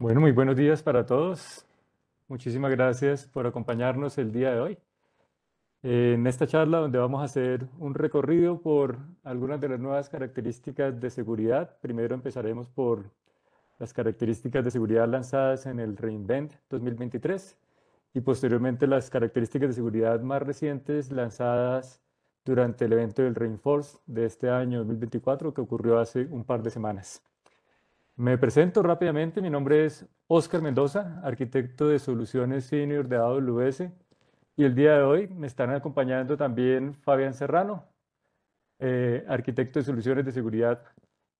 Bueno, muy buenos días para todos. Muchísimas gracias por acompañarnos el día de hoy. En esta charla donde vamos a hacer un recorrido por algunas de las nuevas características de seguridad. Primero empezaremos por las características de seguridad lanzadas en el Reinvent 2023 y posteriormente las características de seguridad más recientes lanzadas durante el evento del Reinforce de este año 2024 que ocurrió hace un par de semanas. Me presento rápidamente, mi nombre es Óscar Mendoza, arquitecto de soluciones senior de AWS y el día de hoy me están acompañando también Fabián Serrano, eh, arquitecto de soluciones de seguridad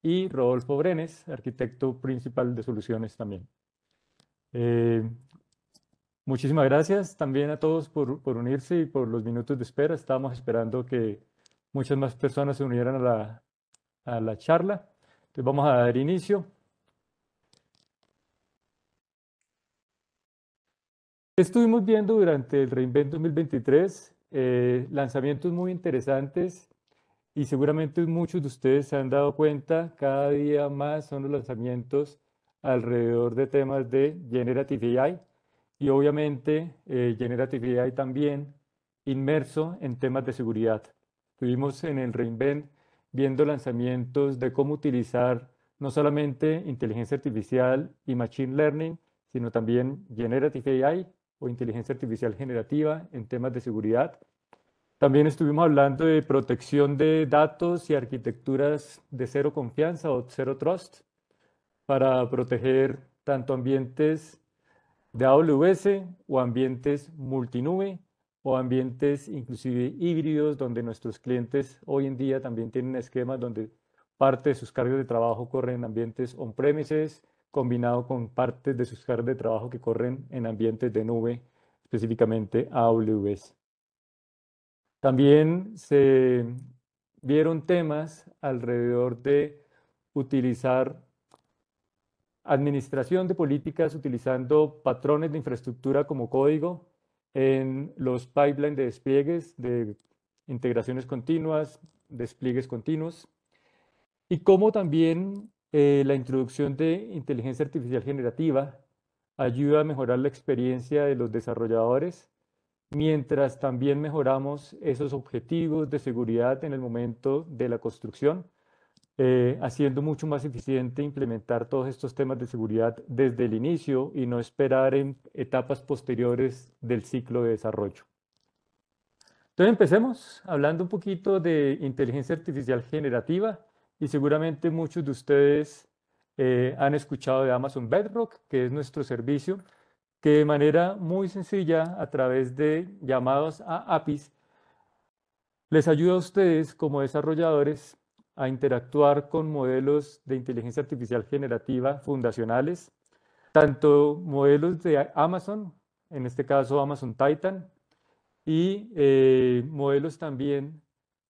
y Rodolfo Brenes, arquitecto principal de soluciones también. Eh, muchísimas gracias también a todos por, por, unirse y por los minutos de espera. Estábamos esperando que muchas más personas se unieran a la, a la charla. Entonces vamos a dar inicio. Estuvimos viendo durante el Reinvent 2023 eh, lanzamientos muy interesantes y seguramente muchos de ustedes se han dado cuenta, cada día más son los lanzamientos alrededor de temas de Generative AI y obviamente eh, Generative AI también inmerso en temas de seguridad. Estuvimos en el Reinvent viendo lanzamientos de cómo utilizar no solamente inteligencia artificial y machine learning, sino también Generative AI o inteligencia artificial generativa en temas de seguridad. También estuvimos hablando de protección de datos y arquitecturas de cero confianza o cero trust para proteger tanto ambientes de AWS o ambientes multinube o ambientes inclusive híbridos donde nuestros clientes hoy en día también tienen esquemas donde parte de sus cargos de trabajo corren en ambientes on-premises, combinado con partes de sus cargas de trabajo que corren en ambientes de nube, específicamente AWS. También se vieron temas alrededor de utilizar administración de políticas utilizando patrones de infraestructura como código en los pipelines de despliegues, de integraciones continuas, despliegues continuos, y cómo también eh, la introducción de inteligencia artificial generativa ayuda a mejorar la experiencia de los desarrolladores, mientras también mejoramos esos objetivos de seguridad en el momento de la construcción, eh, haciendo mucho más eficiente implementar todos estos temas de seguridad desde el inicio y no esperar en etapas posteriores del ciclo de desarrollo. Entonces empecemos hablando un poquito de inteligencia artificial generativa y seguramente muchos de ustedes eh, han escuchado de Amazon Bedrock, que es nuestro servicio, que de manera muy sencilla, a través de llamados a APIs, les ayuda a ustedes como desarrolladores a interactuar con modelos de inteligencia artificial generativa fundacionales, tanto modelos de Amazon, en este caso Amazon Titan, y eh, modelos también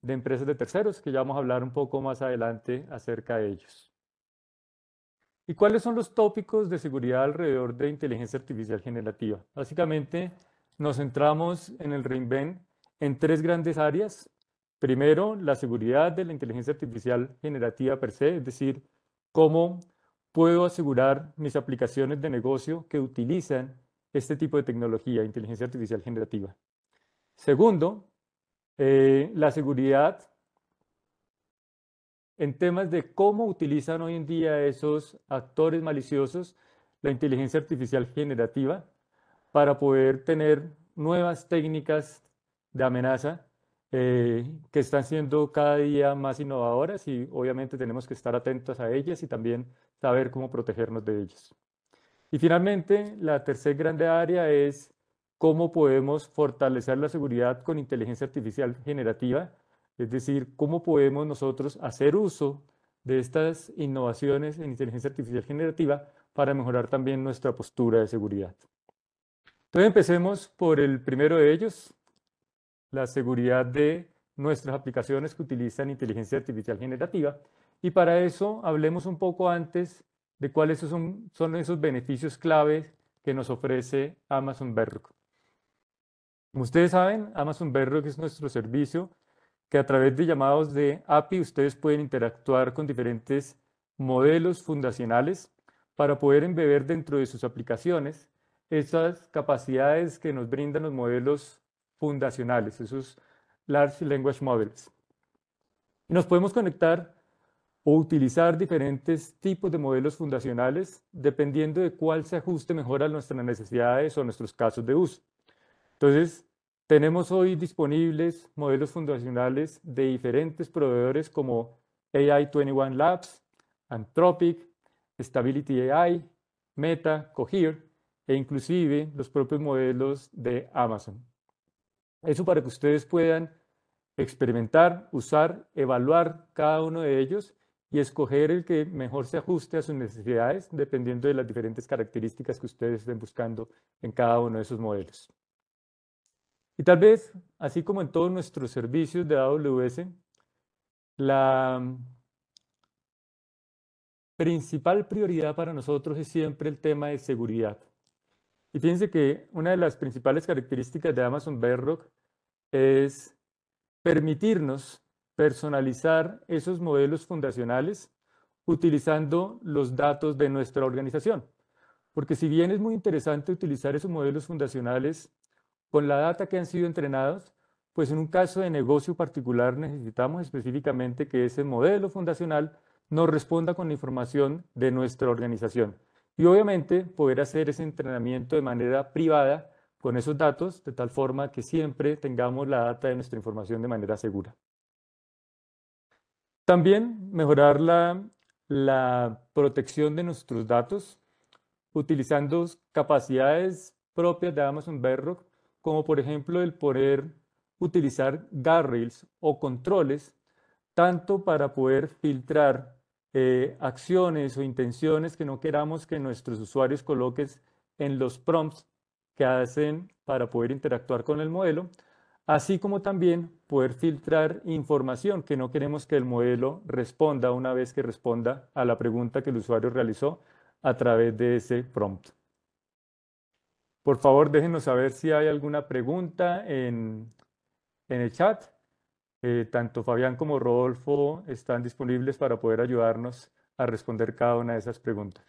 de empresas de terceros, que ya vamos a hablar un poco más adelante acerca de ellos. ¿Y cuáles son los tópicos de seguridad alrededor de inteligencia artificial generativa? Básicamente, nos centramos en el reinvent en tres grandes áreas. Primero, la seguridad de la inteligencia artificial generativa per se, es decir, cómo puedo asegurar mis aplicaciones de negocio que utilizan este tipo de tecnología, inteligencia artificial generativa. Segundo, eh, la seguridad en temas de cómo utilizan hoy en día esos actores maliciosos la inteligencia artificial generativa para poder tener nuevas técnicas de amenaza eh, que están siendo cada día más innovadoras y obviamente tenemos que estar atentos a ellas y también saber cómo protegernos de ellas. Y finalmente, la tercera grande área es cómo podemos fortalecer la seguridad con inteligencia artificial generativa, es decir, cómo podemos nosotros hacer uso de estas innovaciones en inteligencia artificial generativa para mejorar también nuestra postura de seguridad. Entonces empecemos por el primero de ellos, la seguridad de nuestras aplicaciones que utilizan inteligencia artificial generativa. Y para eso hablemos un poco antes de cuáles son, esos beneficios claves que nos ofrece Amazon Bedrock. Como ustedes saben, Amazon Bedrock es nuestro servicio que a través de llamados de API ustedes pueden interactuar con diferentes modelos fundacionales para poder embeber dentro de sus aplicaciones esas capacidades que nos brindan los modelos fundacionales, esos Large Language Models. Nos podemos conectar o utilizar diferentes tipos de modelos fundacionales dependiendo de cuál se ajuste mejor a nuestras necesidades o nuestros casos de uso. Entonces, tenemos hoy disponibles modelos fundacionales de diferentes proveedores como AI21 Labs, Anthropic, Stability AI, Meta, Cohere e inclusive los propios modelos de Amazon. Eso para que ustedes puedan experimentar, usar, evaluar cada uno de ellos y escoger el que mejor se ajuste a sus necesidades dependiendo de las diferentes características que ustedes estén buscando en cada uno de esos modelos. Y tal vez, así como en todos nuestros servicios de AWS, la principal prioridad para nosotros es siempre el tema de seguridad. Y fíjense que una de las principales características de Amazon Bedrock es permitirnos personalizar esos modelos fundacionales utilizando los datos de nuestra organización. Porque si bien es muy interesante utilizar esos modelos fundacionales con la data que han sido entrenados, pues en un caso de negocio particular necesitamos específicamente que ese modelo fundacional nos responda con la información de nuestra organización. Y obviamente poder hacer ese entrenamiento de manera privada con esos datos, de tal forma que siempre tengamos la data de nuestra información de manera segura. También mejorar la, la protección de nuestros datos utilizando capacidades propias de Amazon Bedrock como por ejemplo el poder utilizar guardrails o controles, tanto para poder filtrar eh, acciones o intenciones que no queramos que nuestros usuarios coloquen en los prompts que hacen para poder interactuar con el modelo, así como también poder filtrar información que no queremos que el modelo responda una vez que responda a la pregunta que el usuario realizó a través de ese prompt. Por favor, déjenos saber si hay alguna pregunta en, el chat. Eh, tanto Fabián como Rodolfo están disponibles para poder ayudarnos a responder cada una de esas preguntas.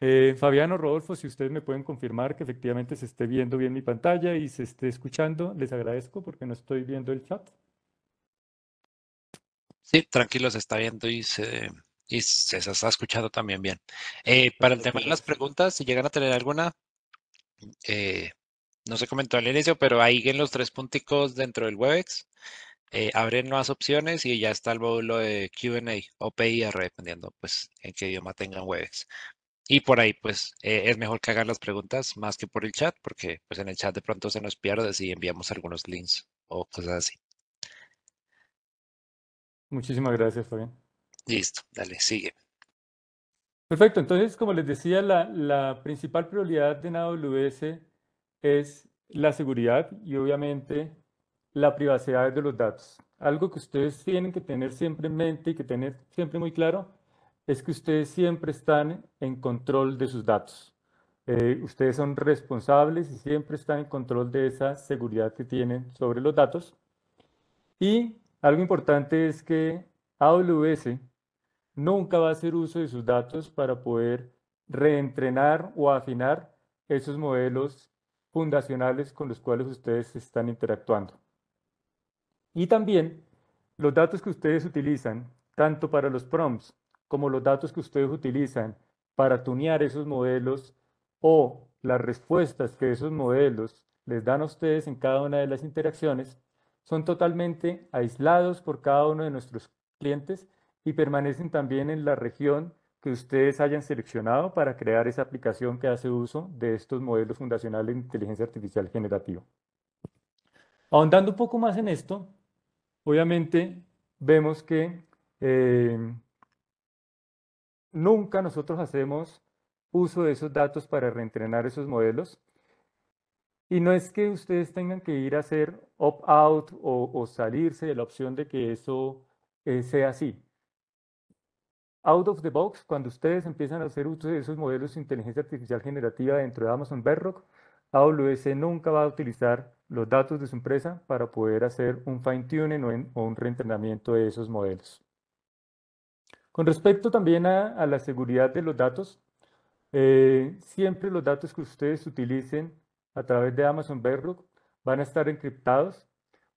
Eh, Fabián o Rodolfo, si ustedes me pueden confirmar que efectivamente se esté viendo bien mi pantalla y se esté escuchando, les agradezco porque no estoy viendo el chat. Sí, tranquilo, se está viendo y se, está escuchando también bien. Eh, para el tema de las preguntas, si llegan a tener alguna, eh, no se comentó al inicio, pero ahí en los tres punticos dentro del WebEx eh, abren nuevas opciones y ya está el módulo de Q&A o PIR, dependiendo pues en qué idioma tengan WebEx. Y por ahí pues eh, es mejor que hagan las preguntas más que por el chat, porque pues en el chat de pronto se nos pierde si enviamos algunos links o cosas así. Muchísimas gracias, Fabián. Listo, dale, sigue. Perfecto, entonces como les decía, la, principal prioridad de AWS es la seguridad y obviamente la privacidad de los datos. Algo que ustedes tienen que tener siempre en mente y que tener siempre muy claro es que ustedes siempre están en control de sus datos. Eh, ustedes son responsables y siempre están en control de esa seguridad que tienen sobre los datos. Y algo importante es que AWS nunca va a hacer uso de sus datos para poder reentrenar o afinar esos modelos fundacionales con los cuales ustedes están interactuando. Y también los datos que ustedes utilizan, tanto para los prompts como los datos que ustedes utilizan para tunear esos modelos o las respuestas que esos modelos les dan a ustedes en cada una de las interacciones, son totalmente aislados por cada uno de nuestros clientes y permanecen también en la región que ustedes hayan seleccionado para crear esa aplicación que hace uso de estos modelos fundacionales de inteligencia artificial generativa. Ahondando un poco más en esto, obviamente vemos que eh, nunca nosotros hacemos uso de esos datos para reentrenar esos modelos. Y no es que ustedes tengan que ir a hacer opt-out o, salirse de la opción de que eso eh, sea así out of the box, cuando ustedes empiezan a hacer uso de esos modelos de inteligencia artificial generativa dentro de Amazon Bedrock, AWS e nunca va a utilizar los datos de su empresa para poder hacer un fine-tuning o, un reentrenamiento de esos modelos. Con respecto también a, la seguridad de los datos, eh, siempre los datos que ustedes utilicen a través de Amazon Bedrock van a estar encriptados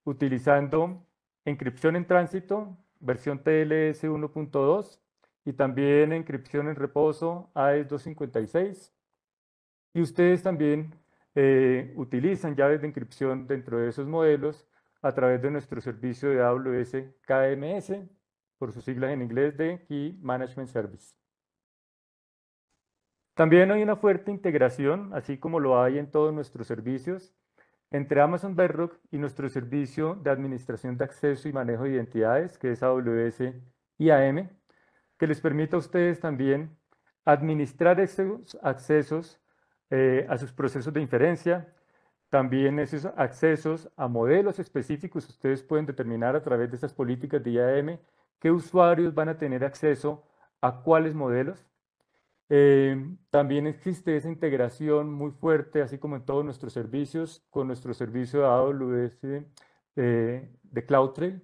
utilizando encripción en tránsito, versión TLS 1.2, y también encripción en reposo AES 256. Y ustedes también eh, utilizan llaves de encripción dentro de esos modelos a través de nuestro servicio de AWS KMS, por sus siglas en inglés de Key Management Service. También hay una fuerte integración, así como lo hay en todos nuestros servicios, entre Amazon Bedrock y nuestro servicio de administración de acceso y manejo de identidades, que es AWS IAM, que les permita a ustedes también administrar esos accesos eh, a sus procesos de inferencia, también esos accesos a modelos específicos. Ustedes pueden determinar a través de estas políticas de IAM qué usuarios van a tener acceso a cuáles modelos. Eh, también existe esa integración muy fuerte, así como en todos nuestros servicios, con nuestro servicio de AWS eh, de CloudTrail,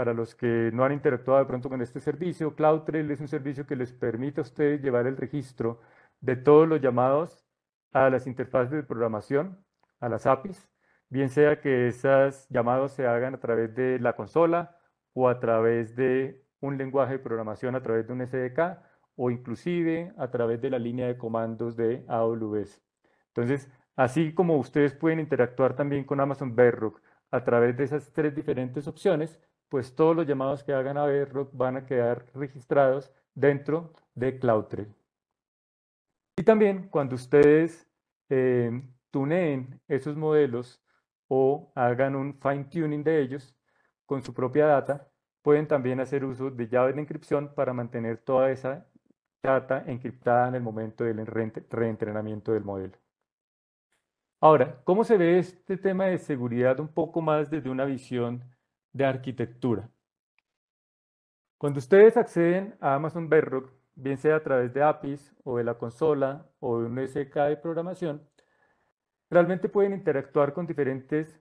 para los que no han interactuado de pronto con este servicio, CloudTrail es un servicio que les permite a ustedes llevar el registro de todos los llamados a las interfaces de programación, a las APIs, bien sea que esas llamados se hagan a través de la consola o a través de un lenguaje de programación a través de un SDK o inclusive a través de la línea de comandos de AWS. Entonces, así como ustedes pueden interactuar también con Amazon Bedrock a través de esas tres diferentes opciones, pues todos los llamados que hagan a Bedrock van a quedar registrados dentro de CloudTrail. Y también cuando ustedes eh, tuneen esos modelos o hagan un fine tuning de ellos con su propia data, pueden también hacer uso de llaves de encripción para mantener toda esa data encriptada en el momento del reentrenamiento del modelo. Ahora, ¿cómo se ve este tema de seguridad un poco más desde una visión de arquitectura. Cuando ustedes acceden a Amazon Bedrock, bien sea a través de APIs o de la consola o de un SDK de programación, realmente pueden interactuar con diferentes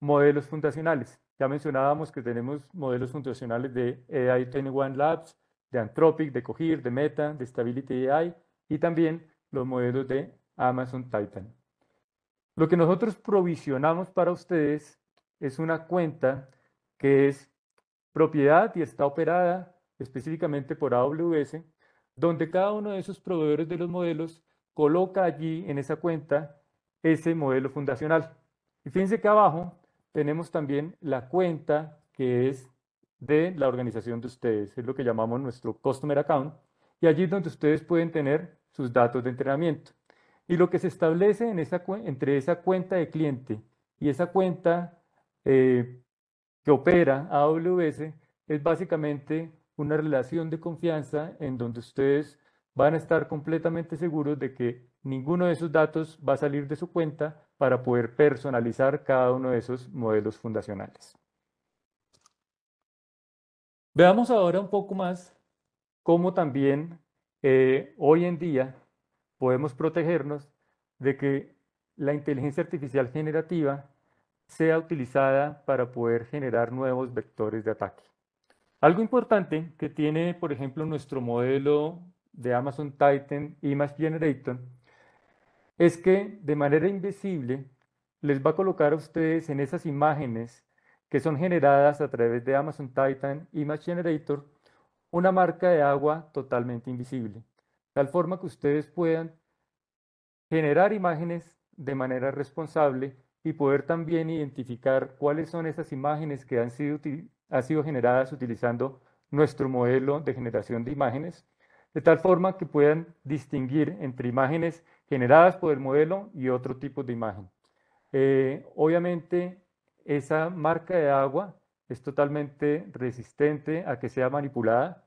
modelos fundacionales. Ya mencionábamos que tenemos modelos fundacionales de AI21 Labs, de Anthropic, de Cohere, de Meta, de Stability AI y también los modelos de Amazon Titan. Lo que nosotros provisionamos para ustedes es una cuenta que es propiedad y está operada específicamente por AWS, donde cada uno de esos proveedores de los modelos coloca allí en esa cuenta ese modelo fundacional. Y fíjense que abajo tenemos también la cuenta que es de la organización de ustedes, es lo que llamamos nuestro Customer Account, y allí es donde ustedes pueden tener sus datos de entrenamiento. Y lo que se establece entre esa cuenta de cliente y esa cuenta eh, que opera AWS es básicamente una relación de confianza en donde ustedes van a estar completamente seguros de que ninguno de esos datos va a salir de su cuenta para poder personalizar cada uno de esos modelos fundacionales. Veamos ahora un poco más cómo también eh, hoy en día podemos protegernos de que la inteligencia artificial generativa sea utilizada para poder generar nuevos vectores de ataque. Algo importante que tiene, por ejemplo, nuestro modelo de Amazon Titan Image Generator es que de manera invisible les va a colocar a ustedes en esas imágenes que son generadas a través de Amazon Titan Image Generator una marca de agua totalmente invisible, tal forma que ustedes puedan generar imágenes de manera responsable y poder también identificar cuáles son esas imágenes que han sido, ha sido generadas utilizando nuestro modelo de generación de imágenes, de tal forma que puedan distinguir entre imágenes generadas por el modelo y otro tipo de imagen. Eh, obviamente, esa marca de agua es totalmente resistente a que sea manipulada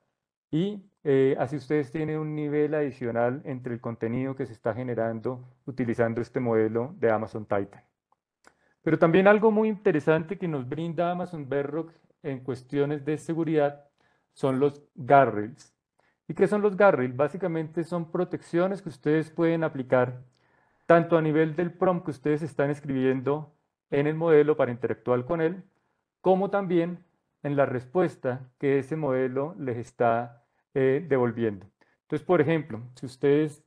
y eh, así ustedes tienen un nivel adicional entre el contenido que se está generando utilizando este modelo de Amazon Titan. Pero también algo muy interesante que nos brinda Amazon Bedrock en cuestiones de seguridad son los guardrails. ¿Y qué son los guardrails? Básicamente son protecciones que ustedes pueden aplicar tanto a nivel del prompt que ustedes están escribiendo en el modelo para interactuar con él, como también en la respuesta que ese modelo les está eh, devolviendo. Entonces, por ejemplo, si ustedes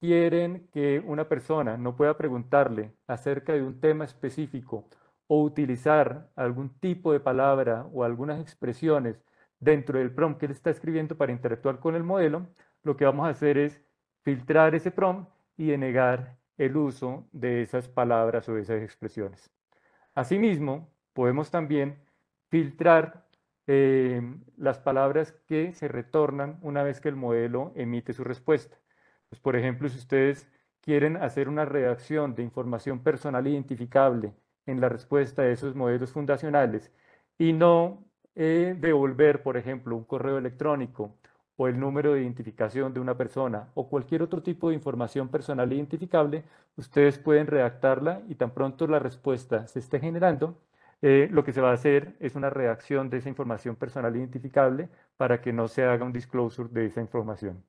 quieren que una persona no pueda preguntarle acerca de un tema específico o utilizar algún tipo de palabra o algunas expresiones dentro del prompt que él está escribiendo para interactuar con el modelo, lo que vamos a hacer es filtrar ese prompt y denegar el uso de esas palabras o esas expresiones. Asimismo, podemos también filtrar eh, las palabras que se retornan una vez que el modelo emite su respuesta. Pues, por ejemplo, si ustedes quieren hacer una redacción de información personal identificable en la respuesta de esos modelos fundacionales y no eh, devolver, por ejemplo, un correo electrónico o el número de identificación de una persona o cualquier otro tipo de información personal identificable, ustedes pueden redactarla y tan pronto la respuesta se esté generando, eh, lo que se va a hacer es una redacción de esa información personal identificable para que no se haga un disclosure de esa información.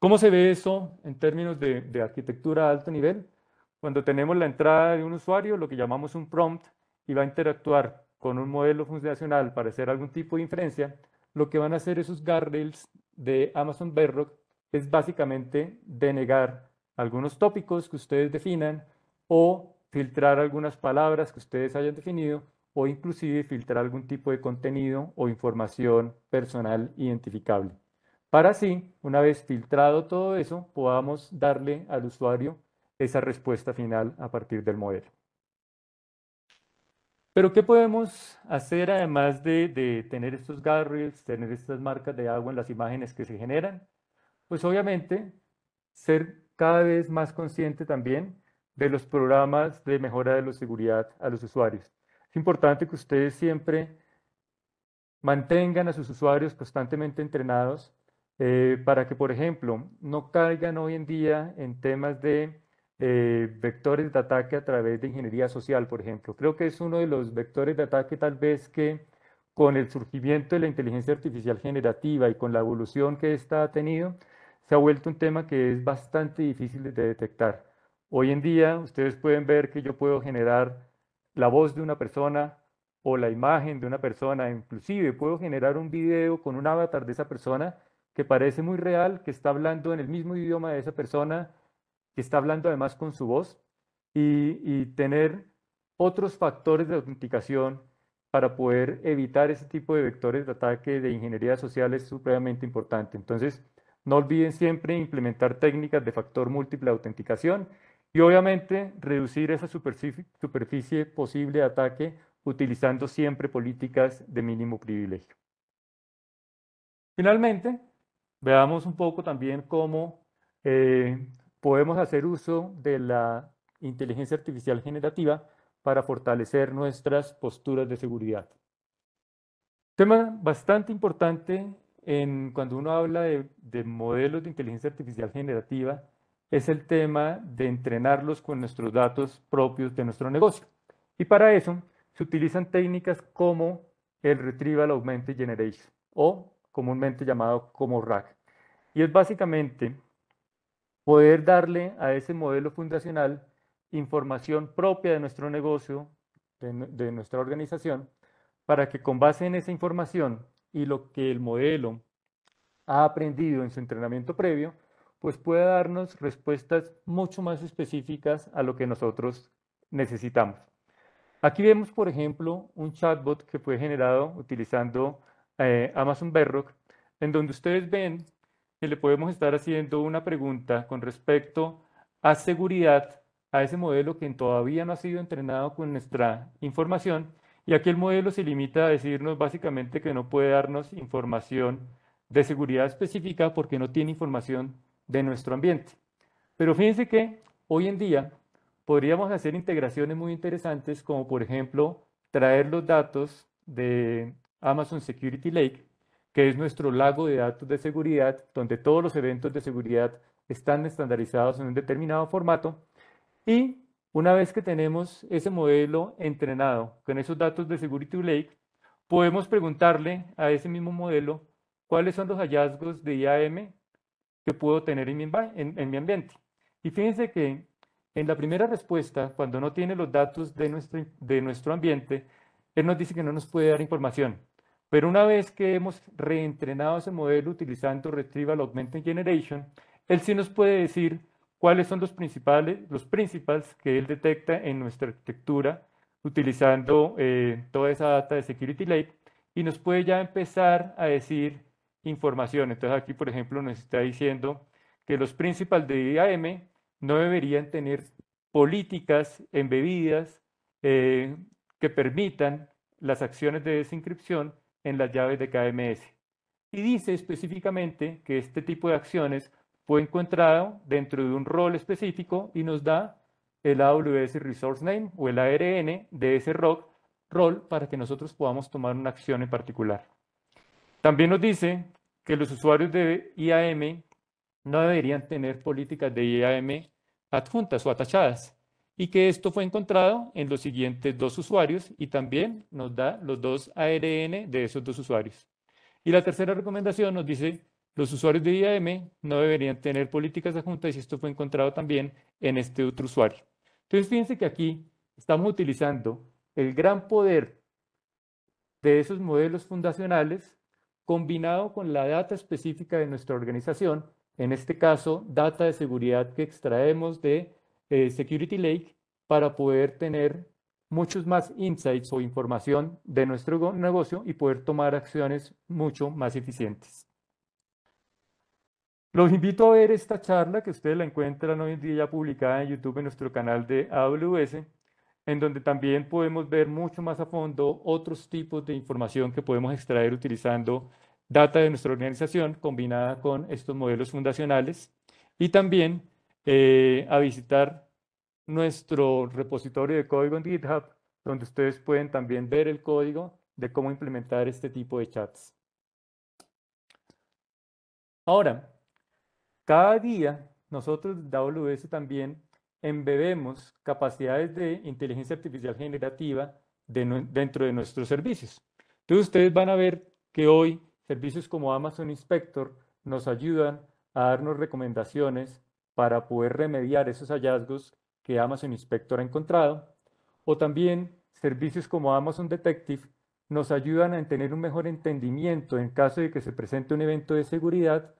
¿Cómo se ve eso en términos de, arquitectura a alto nivel? Cuando tenemos la entrada de un usuario, lo que llamamos un prompt, y va a interactuar con un modelo funcional para hacer algún tipo de inferencia, lo que van a hacer esos guardrails de Amazon Bedrock es básicamente denegar algunos tópicos que ustedes definan o filtrar algunas palabras que ustedes hayan definido o inclusive filtrar algún tipo de contenido o información personal identificable para así, una vez filtrado todo eso, podamos darle al usuario esa respuesta final a partir del modelo. Pero ¿qué podemos hacer además de, tener estos guardrails, tener estas marcas de agua en las imágenes que se generan? Pues obviamente ser cada vez más consciente también de los programas de mejora de la seguridad a los usuarios. Es importante que ustedes siempre mantengan a sus usuarios constantemente entrenados eh, para que, por ejemplo, no caigan hoy en día en temas de eh, vectores de ataque a través de ingeniería social, por ejemplo. Creo que es uno de los vectores de ataque tal vez que con el surgimiento de la inteligencia artificial generativa y con la evolución que ésta ha tenido, se ha vuelto un tema que es bastante difícil de detectar. Hoy en día ustedes pueden ver que yo puedo generar la voz de una persona o la imagen de una persona, inclusive puedo generar un video con un avatar de esa persona que parece muy real, que está hablando en el mismo idioma de esa persona, que está hablando además con su voz, y, tener otros factores de autenticación para poder evitar ese tipo de vectores de ataque de ingeniería social es supremamente importante. Entonces, no olviden siempre implementar técnicas de factor múltiple de autenticación y obviamente reducir esa superficie, superficie posible de ataque utilizando siempre políticas de mínimo privilegio. Finalmente, Veamos un poco también cómo eh, podemos hacer uso de la inteligencia artificial generativa para fortalecer nuestras posturas de seguridad. Tema bastante importante en, cuando uno habla de, de modelos de inteligencia artificial generativa es el tema de entrenarlos con nuestros datos propios de nuestro negocio. Y para eso se utilizan técnicas como el Retrieval Augmented Generation o comúnmente llamado como RAC. Y es básicamente poder darle a ese modelo fundacional información propia de nuestro negocio, de, nuestra organización, para que con base en esa información y lo que el modelo ha aprendido en su entrenamiento previo, pues pueda darnos respuestas mucho más específicas a lo que nosotros necesitamos. Aquí vemos, por ejemplo, un chatbot que fue generado utilizando eh, Amazon Bedrock, en donde ustedes ven que le podemos estar haciendo una pregunta con respecto a seguridad a ese modelo que todavía no ha sido entrenado con nuestra información. Y aquí el modelo se limita a decirnos básicamente que no puede darnos información de seguridad específica porque no tiene información de nuestro ambiente. Pero fíjense que hoy en día podríamos hacer integraciones muy interesantes como por ejemplo traer los datos de Amazon Security Lake, que es nuestro lago de datos de seguridad, donde todos los eventos de seguridad están estandarizados en un determinado formato. Y una vez que tenemos ese modelo entrenado con esos datos de Security Lake, podemos preguntarle a ese mismo modelo cuáles son los hallazgos de IAM que puedo tener en mi, en, mi ambiente. Y fíjense que en la primera respuesta, cuando no tiene los datos de nuestro, de nuestro ambiente, él nos dice que no nos puede dar información. Pero una vez que hemos reentrenado ese modelo utilizando Retrieval Augmented Generation, él sí nos puede decir cuáles son los principales, los principals que él detecta en nuestra arquitectura utilizando eh, toda esa data de Security Lake y nos puede ya empezar a decir información. Entonces aquí, por ejemplo, nos está diciendo que los principales de IAM no deberían tener políticas embebidas eh, que permitan las acciones de desincripción en las llaves de KMS. Y dice específicamente que este tipo de acciones fue encontrado dentro de un rol específico y nos da el AWS Resource Name o el ARN de ese rol para que nosotros podamos tomar una acción en particular. También nos dice que los usuarios de IAM no deberían tener políticas de IAM adjuntas o atachadas, y que esto fue encontrado en los siguientes dos usuarios y también nos da los dos ARN de esos dos usuarios. Y la tercera recomendación nos dice, los usuarios de IAM no deberían tener políticas adjuntas y esto fue encontrado también en este otro usuario. Entonces fíjense que aquí estamos utilizando el gran poder de esos modelos fundacionales combinado con la data específica de nuestra organización, en este caso, data de seguridad que extraemos de eh, Security Lake para poder tener muchos más insights o información de nuestro negocio y poder tomar acciones mucho más eficientes. Los invito a ver esta charla que ustedes la encuentran hoy en día ya publicada en YouTube en nuestro canal de AWS, en donde también podemos ver mucho más a fondo otros tipos de información que podemos extraer utilizando data de nuestra organización combinada con estos modelos fundacionales y también eh, a visitar nuestro repositorio de código en GitHub, donde ustedes pueden también ver el código de cómo implementar este tipo de chats. Ahora, cada día nosotros de AWS también embebemos capacidades de inteligencia artificial generativa dentro de nuestros servicios. Entonces ustedes van a ver que hoy servicios como Amazon Inspector nos ayudan a darnos recomendaciones para poder remediar esos hallazgos que Amazon Inspector ha encontrado, o también servicios como Amazon Detective nos ayudan a tener un mejor entendimiento en caso de que se presente un evento de seguridad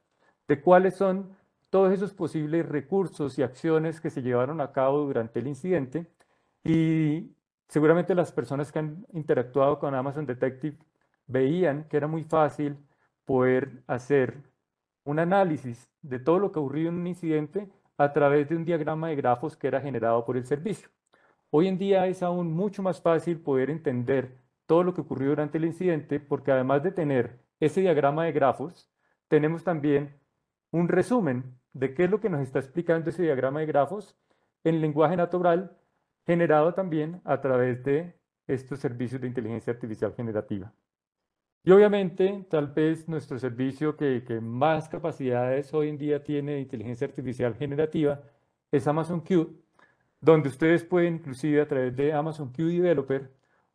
de cuáles son todos esos posibles recursos y acciones que se llevaron a cabo durante el incidente y seguramente las personas que han interactuado con Amazon Detective veían que era muy fácil poder hacer un análisis de todo lo que ocurrió en un incidente a través de un diagrama de grafos que era generado por el servicio. Hoy en día es aún mucho más fácil poder entender todo lo que ocurrió durante el incidente porque además de tener ese diagrama de grafos, tenemos también un resumen de qué es lo que nos está explicando ese diagrama de grafos en lenguaje natural generado también a través de estos servicios de inteligencia artificial generativa. Y obviamente, tal vez nuestro servicio que, más capacidades hoy en día tiene de inteligencia artificial generativa es Amazon Q, donde ustedes pueden inclusive a través de Amazon Q Developer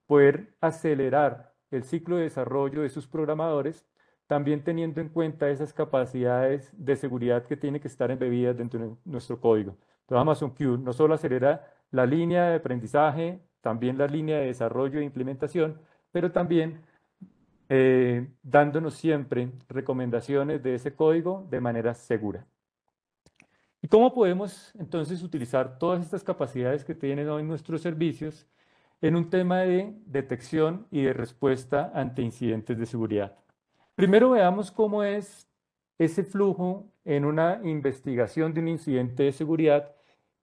poder acelerar el ciclo de desarrollo de sus programadores, también teniendo en cuenta esas capacidades de seguridad que tiene que estar embebidas dentro de nuestro código. Entonces Amazon Q no solo acelera la línea de aprendizaje, también la línea de desarrollo e implementación, pero también eh, dándonos siempre recomendaciones de ese código de manera segura. ¿Y cómo podemos entonces utilizar todas estas capacidades que tienen hoy nuestros servicios en un tema de detección y de respuesta ante incidentes de seguridad? Primero veamos cómo es ese flujo en una investigación de un incidente de seguridad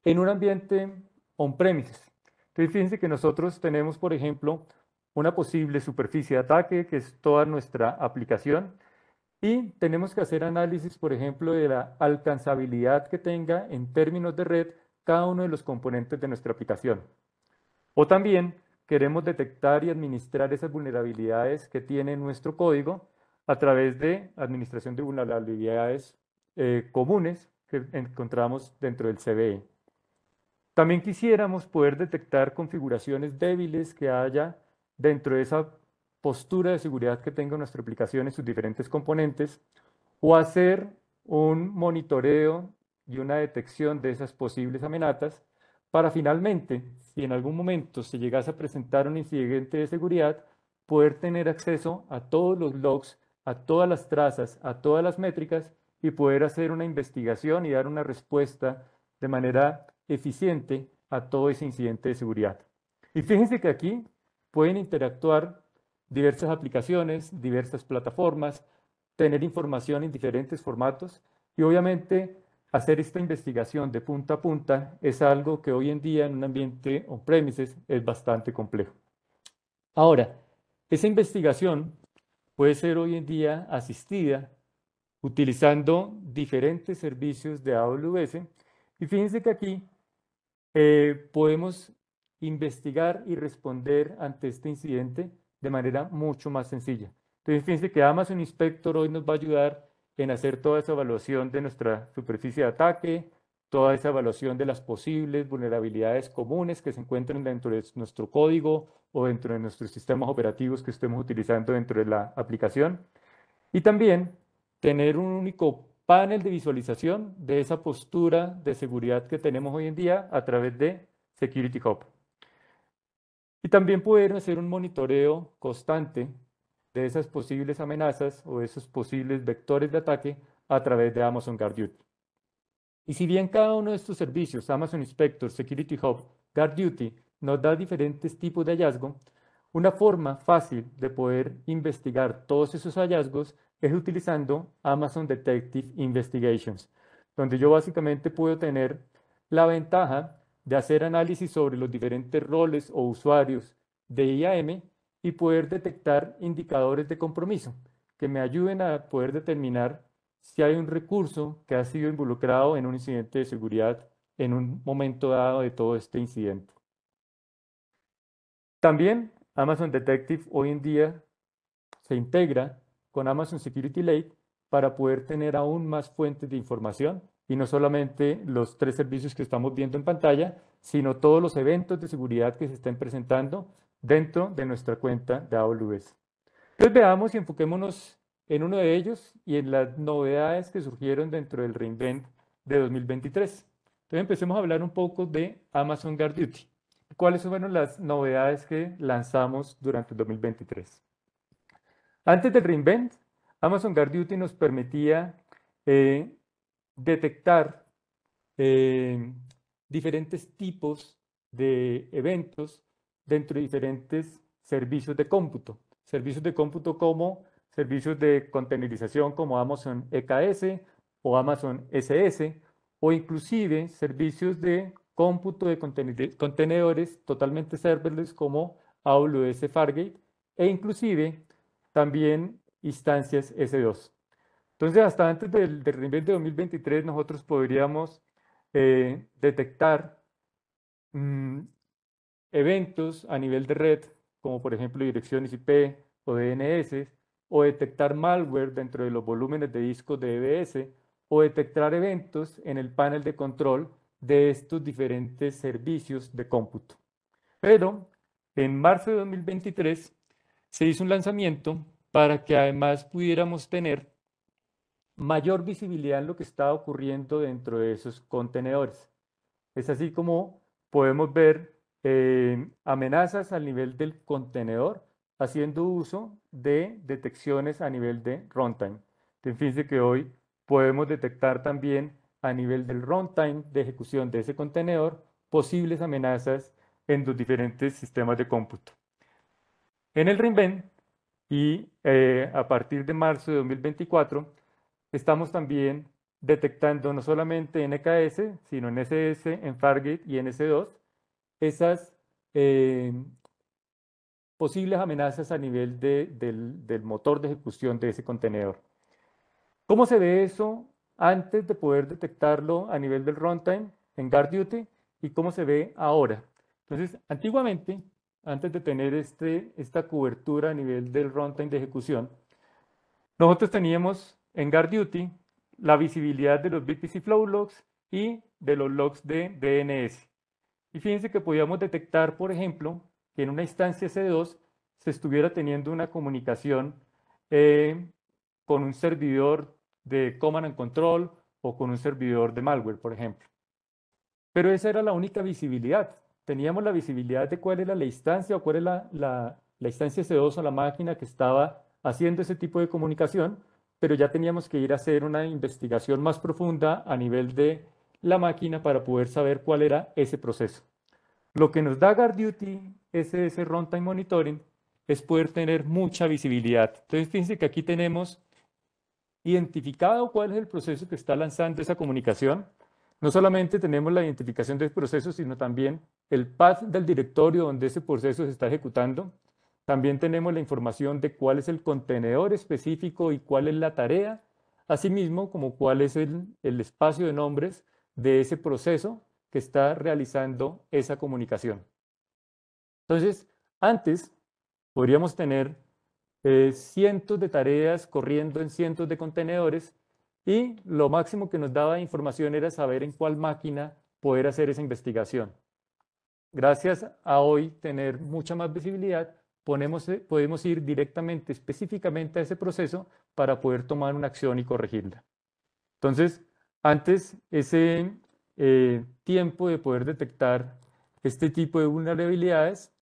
en un ambiente on-premises. Entonces, fíjense que nosotros tenemos, por ejemplo, una posible superficie de ataque, que es toda nuestra aplicación, y tenemos que hacer análisis, por ejemplo, de la alcanzabilidad que tenga en términos de red cada uno de los componentes de nuestra aplicación. O también queremos detectar y administrar esas vulnerabilidades que tiene nuestro código a través de administración de vulnerabilidades eh, comunes que encontramos dentro del CBE. También quisiéramos poder detectar configuraciones débiles que haya dentro de esa postura de seguridad que tenga nuestra aplicación en sus diferentes componentes o hacer un monitoreo y una detección de esas posibles amenazas para finalmente, si en algún momento se llegase a presentar un incidente de seguridad, poder tener acceso a todos los logs, a todas las trazas, a todas las métricas y poder hacer una investigación y dar una respuesta de manera eficiente a todo ese incidente de seguridad. Y fíjense que aquí pueden interactuar diversas aplicaciones, diversas plataformas, tener información en diferentes formatos y obviamente hacer esta investigación de punta a punta es algo que hoy en día en un ambiente on-premises es bastante complejo. Ahora, esa investigación puede ser hoy en día asistida utilizando diferentes servicios de AWS y fíjense que aquí eh, podemos investigar y responder ante este incidente de manera mucho más sencilla. Entonces, fíjense que un Inspector hoy nos va a ayudar en hacer toda esa evaluación de nuestra superficie de ataque, toda esa evaluación de las posibles vulnerabilidades comunes que se encuentran dentro de nuestro código o dentro de nuestros sistemas operativos que estemos utilizando dentro de la aplicación. Y también tener un único panel de visualización de esa postura de seguridad que tenemos hoy en día a través de Security Hub. Y también poder hacer un monitoreo constante de esas posibles amenazas o esos posibles vectores de ataque a través de Amazon Guard Y si bien cada uno de estos servicios, Amazon Inspector, Security Hub, Guard nos da diferentes tipos de hallazgo, una forma fácil de poder investigar todos esos hallazgos es utilizando Amazon Detective Investigations, donde yo básicamente puedo tener la ventaja de hacer análisis sobre los diferentes roles o usuarios de IAM y poder detectar indicadores de compromiso que me ayuden a poder determinar si hay un recurso que ha sido involucrado en un incidente de seguridad en un momento dado de todo este incidente. También Amazon Detective hoy en día se integra con Amazon Security Lake para poder tener aún más fuentes de información y no solamente los tres servicios que estamos viendo en pantalla, sino todos los eventos de seguridad que se estén presentando dentro de nuestra cuenta de AWS. Entonces veamos y enfoquémonos en uno de ellos y en las novedades que surgieron dentro del reinvent de 2023. Entonces empecemos a hablar un poco de Amazon Guard Duty. ¿Cuáles fueron las novedades que lanzamos durante 2023? Antes del reinvent, Amazon Guard Duty nos permitía eh, detectar eh, diferentes tipos de eventos dentro de diferentes servicios de cómputo. Servicios de cómputo como servicios de contenerización como Amazon EKS o Amazon SS o inclusive servicios de cómputo de contenedores totalmente serverless como AWS Fargate e inclusive también instancias S2. Entonces, hasta antes del, del de 2023, nosotros podríamos eh, detectar mm, eventos a nivel de red, como por ejemplo direcciones IP o DNS, o detectar malware dentro de los volúmenes de discos de EBS, o detectar eventos en el panel de control de estos diferentes servicios de cómputo. Pero en marzo de 2023 se hizo un lanzamiento para que además pudiéramos tener mayor visibilidad en lo que está ocurriendo dentro de esos contenedores. Es así como podemos ver eh, amenazas al nivel del contenedor haciendo uso de detecciones a nivel de runtime. En fin, de que hoy podemos detectar también a nivel del runtime de ejecución de ese contenedor posibles amenazas en los diferentes sistemas de cómputo. En el reinvent y eh, a partir de marzo de 2024 estamos también detectando no solamente en EKS, sino en SS, en Fargate y en S2, esas eh, posibles amenazas a nivel de, del, motor de ejecución de ese contenedor. ¿Cómo se ve eso antes de poder detectarlo a nivel del runtime en GuardDuty? y cómo se ve ahora? Entonces, antiguamente, antes de tener este, esta cobertura a nivel del runtime de ejecución, nosotros teníamos en GuardDuty la visibilidad de los BPC Flow Logs y de los logs de DNS. Y fíjense que podíamos detectar, por ejemplo, que en una instancia C2 se estuviera teniendo una comunicación eh, con un servidor de Command and Control o con un servidor de malware, por ejemplo. Pero esa era la única visibilidad. Teníamos la visibilidad de cuál era la instancia o cuál era la, la instancia C2 o la máquina que estaba haciendo ese tipo de comunicación, pero ya teníamos que ir a hacer una investigación más profunda a nivel de la máquina para poder saber cuál era ese proceso. Lo que nos da GuardDuty, ese ese Runtime Monitoring es poder tener mucha visibilidad. Entonces, fíjense que aquí tenemos identificado cuál es el proceso que está lanzando esa comunicación. No solamente tenemos la identificación del proceso, sino también el path del directorio donde ese proceso se está ejecutando. También tenemos la información de cuál es el contenedor específico y cuál es la tarea, asimismo como cuál es el, espacio de nombres de ese proceso que está realizando esa comunicación. Entonces, antes podríamos tener eh, cientos de tareas corriendo en cientos de contenedores y lo máximo que nos daba información era saber en cuál máquina poder hacer esa investigación. Gracias a hoy tener mucha más visibilidad, eh, podemos ir directamente, específicamente a ese proceso para poder tomar una acción y corregirla. Entonces, antes ese eh, tiempo de poder detectar este tipo de vulnerabilidades,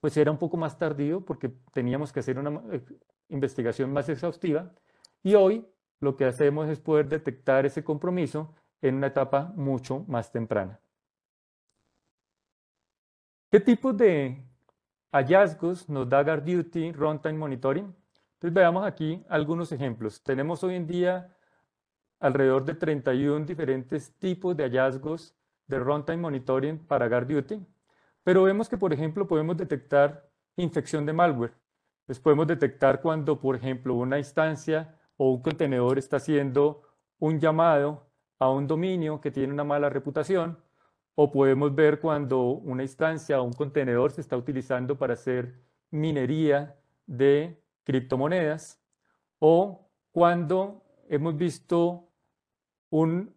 pues era un poco más tardío porque teníamos que hacer una eh, investigación más exhaustiva y hoy lo que hacemos es poder detectar ese compromiso en una etapa mucho más temprana. ¿Qué tipo de hallazgos nos da Duty Runtime Monitoring. Entonces veamos aquí algunos ejemplos. Tenemos hoy en día alrededor de 31 diferentes tipos de hallazgos de runtime monitoring para Duty, pero vemos que, por ejemplo, podemos detectar infección de malware. Pues podemos detectar cuando, por ejemplo, una instancia o un contenedor está haciendo un llamado a un dominio que tiene una mala reputación o podemos ver cuando una instancia o un contenedor se está utilizando para hacer minería de criptomonedas o cuando hemos visto un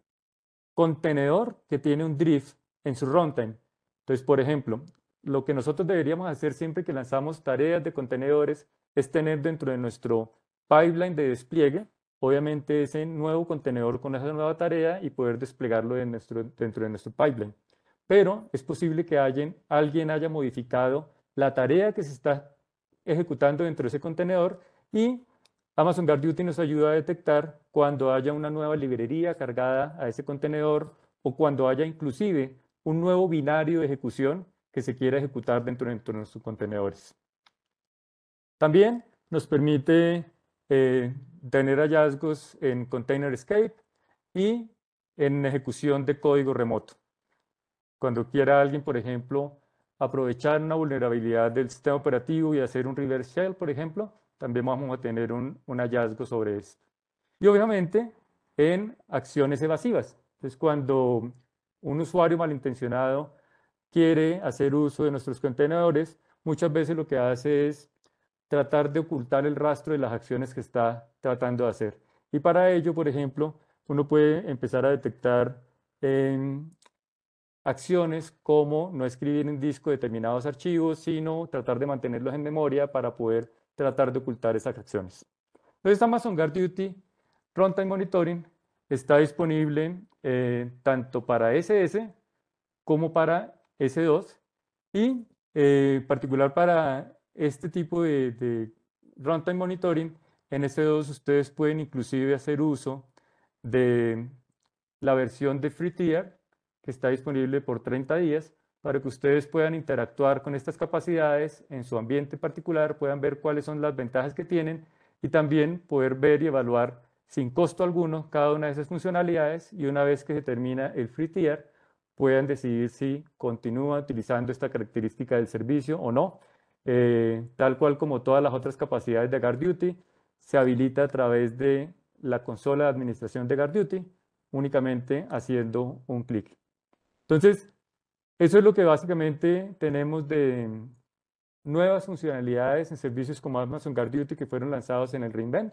contenedor que tiene un drift en su runtime. Entonces, por ejemplo, lo que nosotros deberíamos hacer siempre que lanzamos tareas de contenedores es tener dentro de nuestro pipeline de despliegue, obviamente ese nuevo contenedor con esa nueva tarea y poder desplegarlo dentro de nuestro pipeline pero es posible que alguien, haya modificado la tarea que se está ejecutando dentro de ese contenedor y Amazon Guard Duty nos ayuda a detectar cuando haya una nueva librería cargada a ese contenedor o cuando haya inclusive un nuevo binario de ejecución que se quiera ejecutar dentro de nuestros contenedores. También nos permite eh, tener hallazgos en Container Escape y en ejecución de código remoto. Cuando quiera alguien, por ejemplo, aprovechar una vulnerabilidad del sistema operativo y hacer un reverse shell, por ejemplo, también vamos a tener un, hallazgo sobre esto. Y obviamente en acciones evasivas. Entonces, cuando un usuario malintencionado quiere hacer uso de nuestros contenedores, muchas veces lo que hace es tratar de ocultar el rastro de las acciones que está tratando de hacer. Y para ello, por ejemplo, uno puede empezar a detectar en acciones como no escribir en disco determinados archivos, sino tratar de mantenerlos en memoria para poder tratar de ocultar esas acciones. Entonces Amazon Guard Duty Runtime Monitoring está disponible eh, tanto para SS como para S2 y eh, en particular para este tipo de, de runtime monitoring, en S2 ustedes pueden inclusive hacer uso de la versión de free tier que está disponible por 30 días para que ustedes puedan interactuar con estas capacidades en su ambiente particular, puedan ver cuáles son las ventajas que tienen y también poder ver y evaluar sin costo alguno cada una de esas funcionalidades y una vez que se termina el free tier, puedan decidir si continúa utilizando esta característica del servicio o no. Eh, tal cual como todas las otras capacidades de GuardDuty, se habilita a través de la consola de administración de GuardDuty, únicamente haciendo un clic. Entonces, eso es lo que básicamente tenemos de nuevas funcionalidades en servicios como Amazon Guard que fueron lanzados en el reinvent.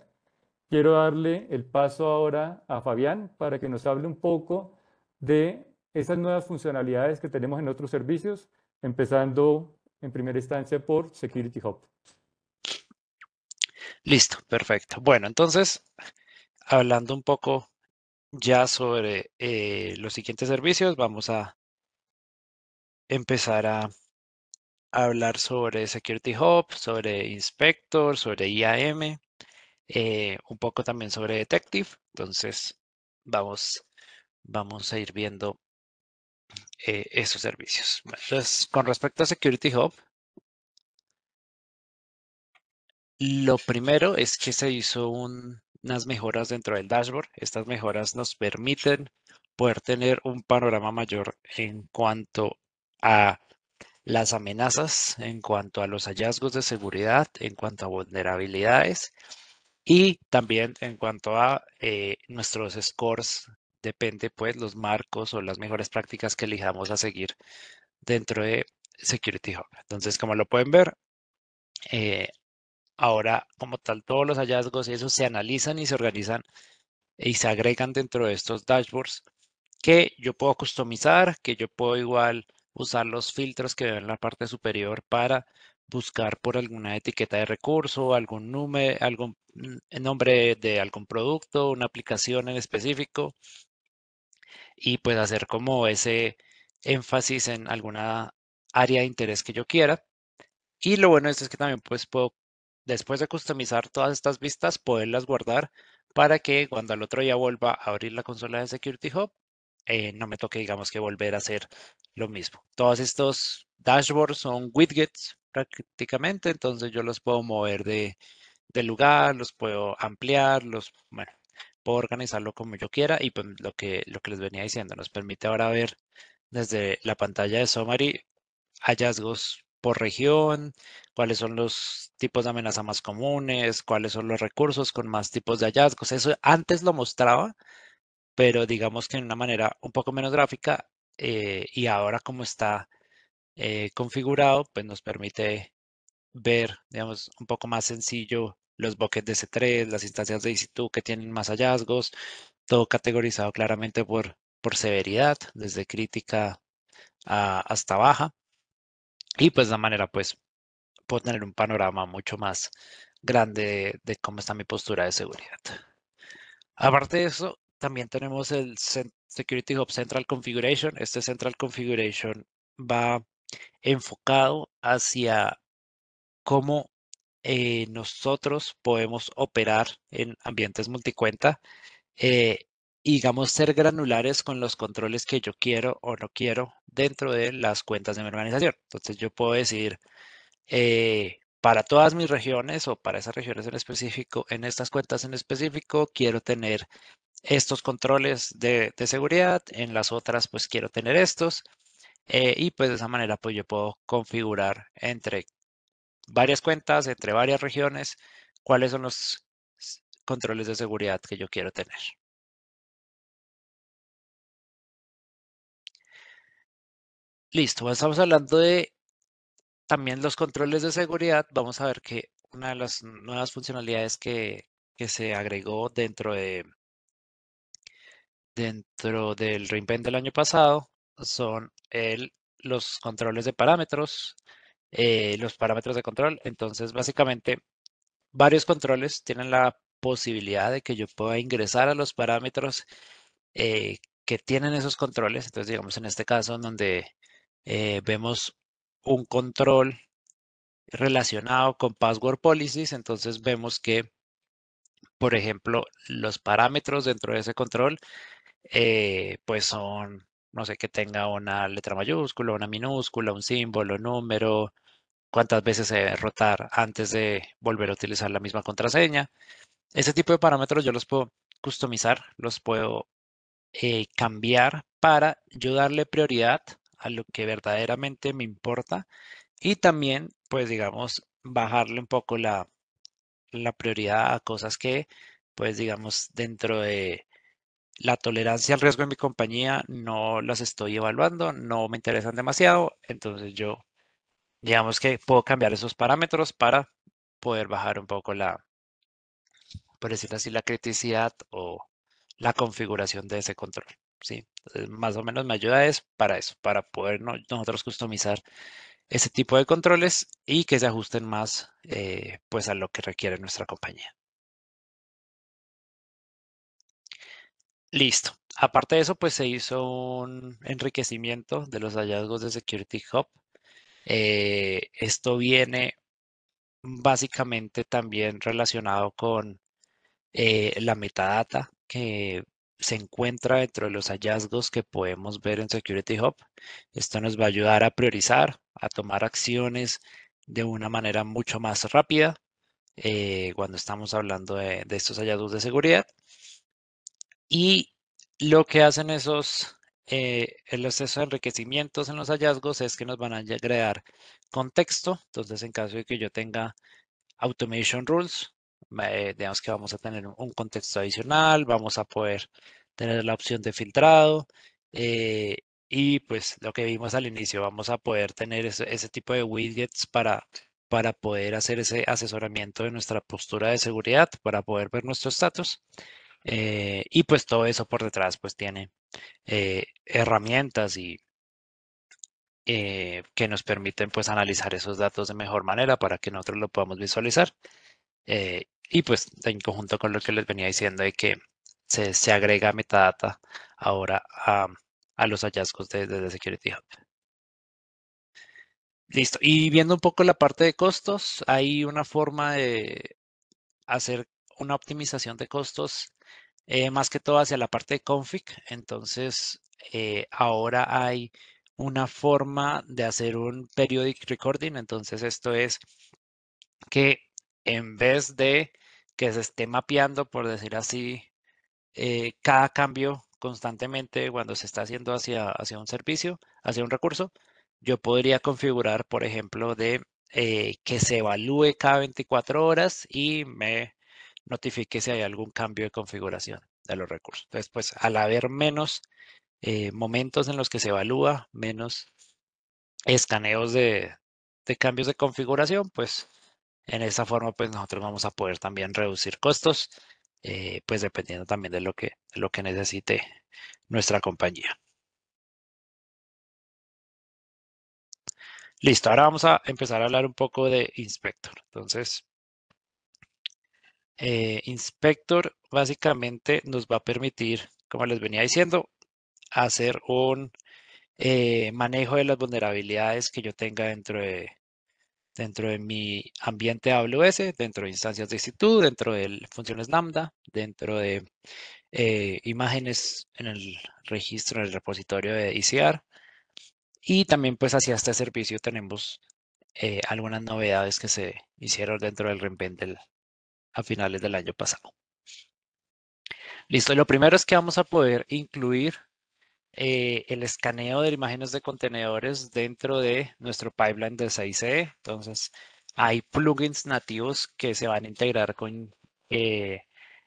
Quiero darle el paso ahora a Fabián para que nos hable un poco de esas nuevas funcionalidades que tenemos en otros servicios, empezando en primera instancia por Security Hub. Listo, perfecto. Bueno, entonces, hablando un poco ya sobre eh, los siguientes servicios vamos a empezar a, hablar sobre Security Hub, sobre Inspector, sobre IAM, eh, un poco también sobre Detective. Entonces vamos, vamos a ir viendo eh, esos servicios. con respecto a Security Hub, lo primero es que se hizo un, unas mejoras dentro del dashboard. Estas mejoras nos permiten poder tener un panorama mayor en cuanto a las amenazas, en cuanto a los hallazgos de seguridad, en cuanto a vulnerabilidades y también en cuanto a eh, nuestros scores, depende pues los marcos o las mejores prácticas que elijamos a seguir dentro de Security Hub. Entonces, como lo pueden ver, eh, Ahora, como tal, todos los hallazgos, esos se analizan y se organizan y se agregan dentro de estos dashboards que yo puedo customizar, que yo puedo igual usar los filtros que veo en la parte superior para buscar por alguna etiqueta de recurso, algún, número, algún mm, eh, nombre de algún producto, una aplicación en específico y pues hacer como ese énfasis en alguna área de interés que yo quiera. Y lo bueno esto es que también pues puedo después de customizar todas estas vistas, poderlas guardar para que cuando al otro día vuelva a abrir la consola de Security Hub, eh, no me toque, digamos, que volver a hacer lo mismo. Todos estos dashboards son widgets prácticamente, entonces yo los puedo mover de, lugar, los puedo ampliar, los, bueno, puedo organizarlo como yo quiera y pues lo que, lo que les venía diciendo nos permite ahora ver desde la pantalla de Summary hallazgos por región, cuáles son los tipos de amenaza más comunes, cuáles son los recursos con más tipos de hallazgos. Eso antes lo mostraba, pero digamos que en una manera un poco menos gráfica eh, y ahora como está eh, configurado, pues nos permite ver, digamos, un poco más sencillo los buckets de C3, las instancias de EC2 que tienen más hallazgos, todo categorizado claramente por, por severidad, desde crítica hasta baja. Y pues de manera, pues, puedo tener un panorama mucho más grande de cómo está mi postura de seguridad. Aparte de eso, también tenemos el Security Hub Central Configuration. Este Central Configuration va enfocado hacia cómo eh, nosotros podemos operar en ambientes multicuenta eh, y digamos ser granulares con los controles que yo quiero o no quiero dentro de las cuentas de mi organización. Entonces yo puedo decir, eh, para todas mis regiones o para esas regiones en específico, en estas cuentas en específico, quiero tener estos controles de, seguridad, en las otras pues quiero tener estos. Eh, y pues de esa manera pues yo puedo configurar entre varias cuentas, entre varias regiones, cuáles son los controles de seguridad que yo quiero tener. Listo, estamos hablando de también los controles de seguridad. Vamos a ver que una de las nuevas funcionalidades que, se agregó dentro de dentro del reinvent del año pasado son los controles de parámetros, eh, los parámetros de control. Entonces, básicamente, varios controles tienen la posibilidad de que yo pueda ingresar a los parámetros eh, que tienen esos controles. Entonces, digamos, en este caso, en donde eh, vemos un control relacionado con password policies, entonces vemos que, por ejemplo, los parámetros dentro de ese control, eh, pues son, no sé, que tenga una letra mayúscula, una minúscula, un símbolo, número, cuántas veces se debe rotar antes de volver a utilizar la misma contraseña. Ese tipo de parámetros yo los puedo customizar, los puedo eh, cambiar para yo darle prioridad a lo que verdaderamente me importa y también, pues digamos, bajarle un poco la, prioridad a cosas que, pues digamos, dentro de la tolerancia al riesgo en mi compañía no las estoy evaluando, no me interesan demasiado, entonces yo, digamos que puedo cambiar esos parámetros para poder bajar un poco la, por decirlo así, la criticidad o la configuración de ese control. ¿sí? más o menos me ayuda es para eso, para poder nosotros customizar ese tipo de controles y que se ajusten más eh, pues a lo que requiere nuestra compañía. Listo. Aparte de eso, pues se hizo un enriquecimiento de los hallazgos de Security Hub. Eh, esto viene básicamente también relacionado con eh, la metadata que se encuentra dentro de los hallazgos que podemos ver en Security Hub. Esto nos va a ayudar a priorizar, a tomar acciones de una manera mucho más rápida eh, cuando estamos hablando de, estos hallazgos de seguridad. Y lo que hacen esos, eh, esos enriquecimientos en los hallazgos es que nos van a agregar contexto. Entonces, en caso de que yo tenga automation rules, eh, digamos que vamos a tener un contexto adicional, vamos a poder tener la opción de filtrado eh, y pues lo que vimos al inicio, vamos a poder tener ese, tipo de widgets para, para poder hacer ese asesoramiento de nuestra postura de seguridad, para poder ver nuestro datos eh, y pues todo eso por detrás pues tiene herramientas y que nos permiten pues analizar esos datos de mejor manera para que nosotros lo podamos visualizar y pues en conjunto con lo que les venía diciendo de que se, agrega metadata ahora a, los hallazgos desde Security Hub. Listo. Y viendo un poco la parte de costos, hay una forma de hacer una optimización de costos eh, más que todo hacia la parte de config. Entonces, eh, ahora hay una forma de hacer un periodic recording. Entonces, esto es que en vez de que se esté mapeando, por decir así, eh, cada cambio constantemente cuando se está haciendo hacia, hacia un servicio, hacia un recurso, yo podría configurar, por ejemplo, de eh, que se evalúe cada 24 horas y me notifique si hay algún cambio de configuración de los recursos. Entonces, pues al haber menos eh, momentos en los que se evalúa, menos escaneos de cambios de configuración, pues en esa forma, pues nosotros vamos a poder también reducir costos, eh, pues dependiendo también de lo que, lo que necesite nuestra compañía. Listo, ahora vamos a empezar a hablar un poco de Inspector. Entonces, eh, Inspector básicamente nos va a permitir, como les venía diciendo, hacer un eh, manejo de las vulnerabilidades que yo tenga dentro de, Dentro de mi ambiente AWS, dentro de instancias de instituto, dentro de funciones Lambda, dentro de eh, imágenes en el registro, en el repositorio de ICR. Y también pues hacia este servicio tenemos eh, algunas novedades que se hicieron dentro del reinvent a finales del año pasado. Listo, lo primero es que vamos a poder incluir eh, el escaneo de imágenes de contenedores dentro de nuestro pipeline de 6 Entonces, hay plugins nativos que se van a integrar con eh,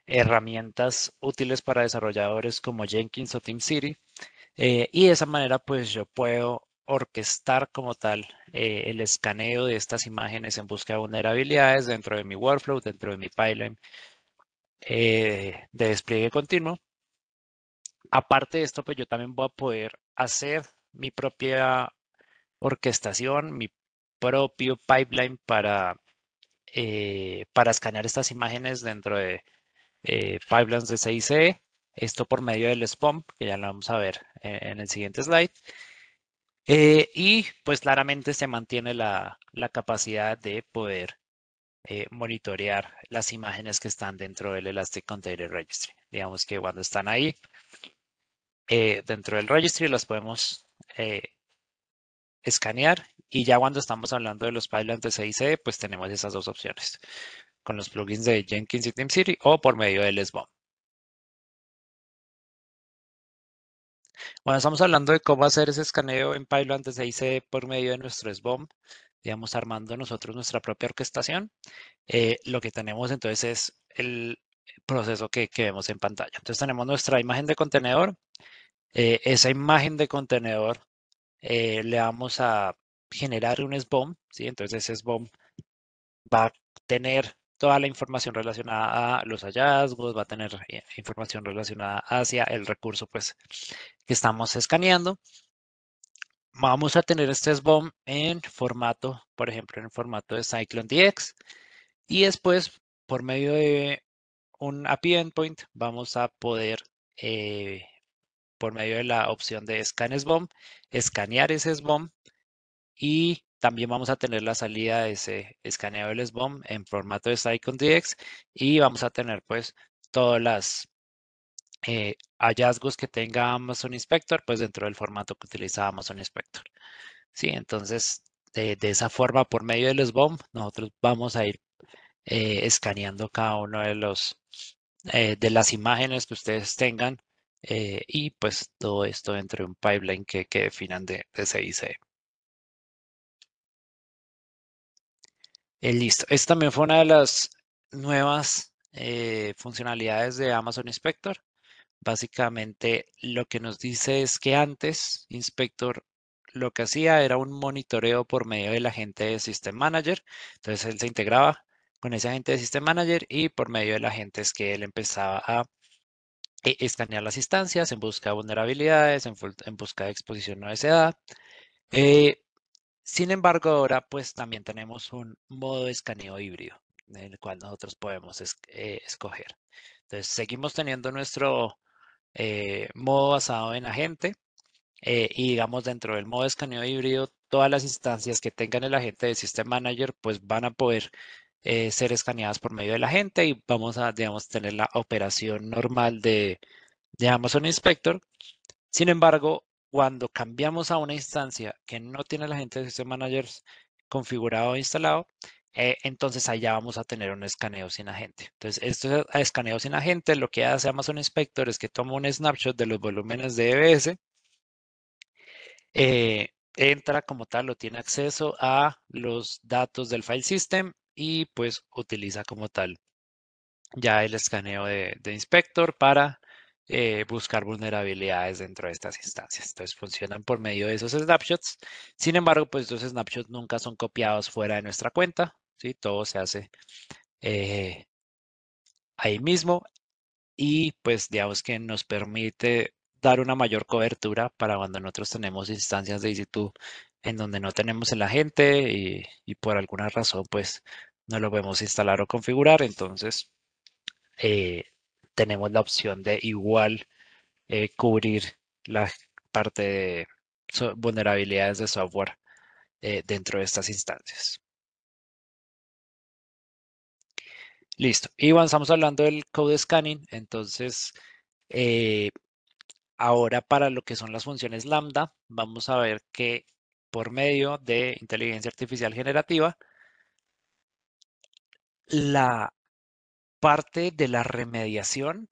herramientas útiles para desarrolladores como Jenkins o TeamCity. Eh, y de esa manera, pues yo puedo orquestar como tal el escaneo de estas imágenes en busca de vulnerabilidades dentro de mi workflow, dentro de mi pipeline de despliegue continuo. Aparte de esto, pues yo también voy a poder hacer mi propia orquestación, mi propio pipeline para, eh, para escanear estas imágenes dentro de eh, pipelines de CIC. Esto por medio del SPOM, que ya lo vamos a ver eh, en el siguiente slide. y pues claramente se mantiene la, capacidad de poder monitorear las imágenes que están dentro del Elastic Container Registry. Digamos que cuando están ahí, eh, dentro del registry, las podemos eh, escanear y ya cuando estamos hablando de los pipelines de CIC, pues tenemos esas dos opciones con los plugins de Jenkins y TeamCity o por medio del SBOM. Bueno, estamos hablando de cómo hacer ese escaneo en pipeline antes de CIC por medio de nuestro SBOM, digamos, armando nosotros nuestra propia orquestación. Eh, lo que tenemos entonces es el proceso que, que, vemos en pantalla. Entonces tenemos nuestra imagen de contenedor eh, esa imagen de contenedor, eh, le vamos a generar un SBOM, ¿sí? Entonces ese SBOM va a tener toda la información relacionada a los hallazgos, va a tener eh, información relacionada hacia el recurso pues, que estamos escaneando. Vamos a tener este SBOM en formato, por ejemplo, en formato de Cyclone DX. Y después, por medio de un API endpoint, vamos a poder por medio de la opción de Scan SBOM, escanear ese SBOM y también vamos a tener la salida de ese escaneo del SBOM en formato de DX y vamos a tener pues todas las eh, hallazgos que tenga Amazon Inspector, pues dentro del formato que utiliza Amazon Inspector. Sí, entonces de, esa forma, por medio del SBOM, nosotros vamos a ir eh, escaneando cada uno de los eh, de las imágenes que ustedes tengan eh, y pues todo esto entre un pipeline que, definan de, CIC. E. Eh, listo. Esta también fue una de las nuevas eh, funcionalidades de Amazon Inspector. Básicamente lo que nos dice es que antes Inspector lo que hacía era un monitoreo por medio del agente de System Manager. Entonces él se integraba con ese agente de System Manager y por medio del agente es que él empezaba a e escanear las instancias en busca de vulnerabilidades, en, busca de exposición a deseada. Eh, sin embargo, ahora pues también tenemos un modo de escaneo híbrido, en el cual nosotros podemos eh, escoger. Entonces, seguimos teniendo nuestro eh, modo basado en agente y digamos dentro del modo de escaneo híbrido, todas las instancias que tengan el agente de System Manager pues van a poder eh, ser escaneadas por medio de la gente y vamos a, digamos, tener la operación normal de, Amazon Inspector. Sin embargo, cuando cambiamos a una instancia que no tiene la gente de System Managers configurado o e instalado, eh, entonces allá vamos a tener un escaneo sin agente. Entonces, esto es escaneo sin agente lo que hace Amazon Inspector es que toma un snapshot de los volúmenes de EBS, eh, entra como tal, lo tiene acceso a los datos del file system y pues utiliza como tal ya el escaneo de, inspector para eh, buscar vulnerabilidades dentro de estas instancias. Entonces funcionan por medio de esos snapshots. Sin embargo, pues estos snapshots nunca son copiados fuera de nuestra cuenta. ¿sí? Todo se hace eh, ahí mismo y pues digamos que nos permite dar una mayor cobertura para cuando nosotros tenemos instancias de ec en donde no tenemos el agente y, por alguna razón pues no lo podemos instalar o configurar. Entonces eh, tenemos la opción de igual eh, cubrir la parte de vulnerabilidades de software eh, dentro de estas instancias. Listo. Y avanzamos estamos hablando del code scanning. Entonces, ahora para lo que son las funciones lambda, vamos a ver que por medio de inteligencia artificial generativa, la parte de la remediación,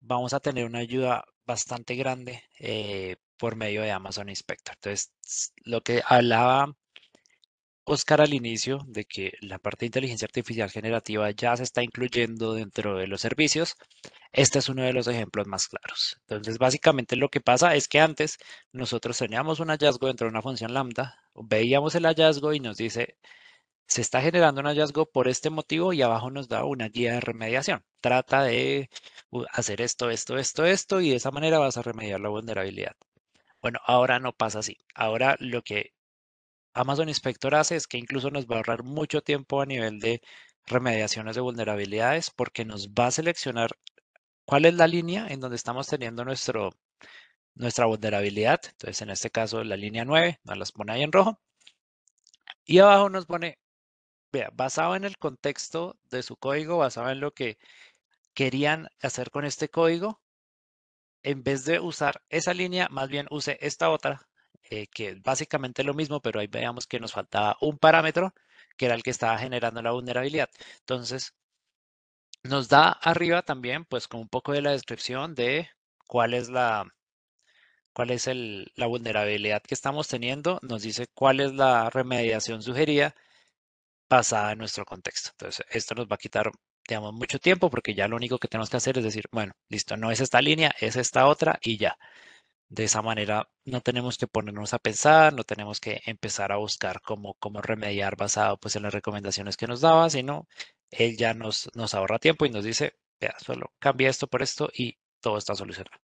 vamos a tener una ayuda bastante grande eh, por medio de Amazon Inspector. Entonces, lo que hablaba Oscar al inicio de que la parte de inteligencia artificial generativa ya se está incluyendo dentro de los servicios, este es uno de los ejemplos más claros. Entonces, básicamente lo que pasa es que antes nosotros teníamos un hallazgo dentro de una función lambda, veíamos el hallazgo y nos dice, se está generando un hallazgo por este motivo y abajo nos da una guía de remediación. Trata de uh, hacer esto, esto, esto, esto y de esa manera vas a remediar la vulnerabilidad. Bueno, ahora no pasa así. Ahora lo que Amazon Inspector hace es que incluso nos va a ahorrar mucho tiempo a nivel de remediaciones de vulnerabilidades porque nos va a seleccionar cuál es la línea en donde estamos teniendo nuestra vulnerabilidad. Entonces, en este caso, la línea 9, nos las pone ahí en rojo. Y abajo nos pone, vea, basado en el contexto de su código, basado en lo que querían hacer con este código, en vez de usar esa línea, más bien use esta otra eh, que es básicamente lo mismo, pero ahí veamos que nos faltaba un parámetro que era el que estaba generando la vulnerabilidad. Entonces, nos da arriba también, pues, con un poco de la descripción de cuál es la, cuál es el, la vulnerabilidad que estamos teniendo, nos dice cuál es la remediación sugerida basada en nuestro contexto. Entonces, esto nos va a quitar, digamos, mucho tiempo porque ya lo único que tenemos que hacer es decir, bueno, listo, no es esta línea, es esta otra y ya. De esa manera no tenemos que ponernos a pensar, no tenemos que empezar a buscar cómo, remediar basado pues, en las recomendaciones que nos daba, sino él ya nos, nos ahorra tiempo y nos dice, vea, solo cambia esto por esto y todo está solucionado.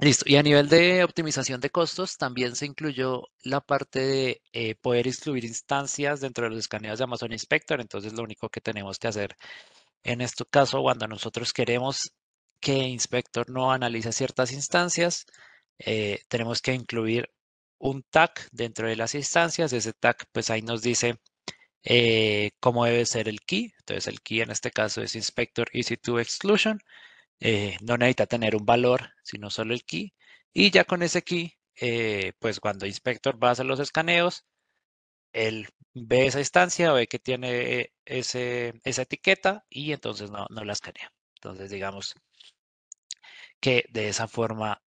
Listo. Y a nivel de optimización de costos, también se incluyó la parte de eh, poder incluir instancias dentro de los escaneos de Amazon Inspector. Entonces, lo único que tenemos que hacer en este caso, cuando nosotros queremos que Inspector no analiza ciertas instancias, eh, tenemos que incluir un tag dentro de las instancias. Ese tag, pues ahí nos dice eh, cómo debe ser el key. Entonces el key en este caso es Inspector Easy to Exclusion. Eh, no necesita tener un valor, sino solo el key. Y ya con ese key, pues cuando Inspector va a hacer los escaneos, él ve esa instancia, ve que tiene ese, esa etiqueta y entonces no, no la escanea. Entonces, digamos, que de esa forma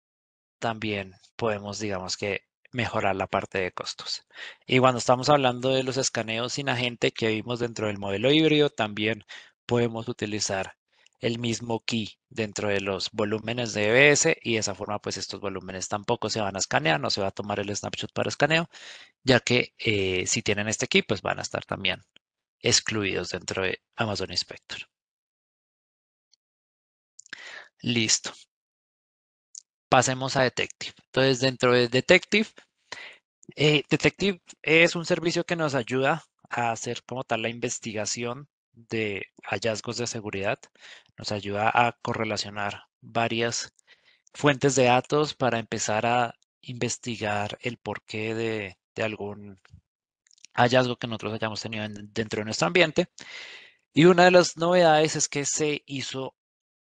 también podemos, digamos que, mejorar la parte de costos. Y cuando estamos hablando de los escaneos sin agente que vimos dentro del modelo híbrido, también podemos utilizar el mismo key dentro de los volúmenes de EBS y de esa forma pues estos volúmenes tampoco se van a escanear, no se va a tomar el snapshot para escaneo, ya que eh, si tienen este key pues van a estar también excluidos dentro de Amazon Inspector. Listo pasemos a Detective. Entonces, dentro de Detective, eh, Detective es un servicio que nos ayuda a hacer como tal la investigación de hallazgos de seguridad. Nos ayuda a correlacionar varias fuentes de datos para empezar a investigar el porqué de, algún hallazgo que nosotros hayamos tenido dentro de nuestro ambiente. Y una de las novedades es que se hizo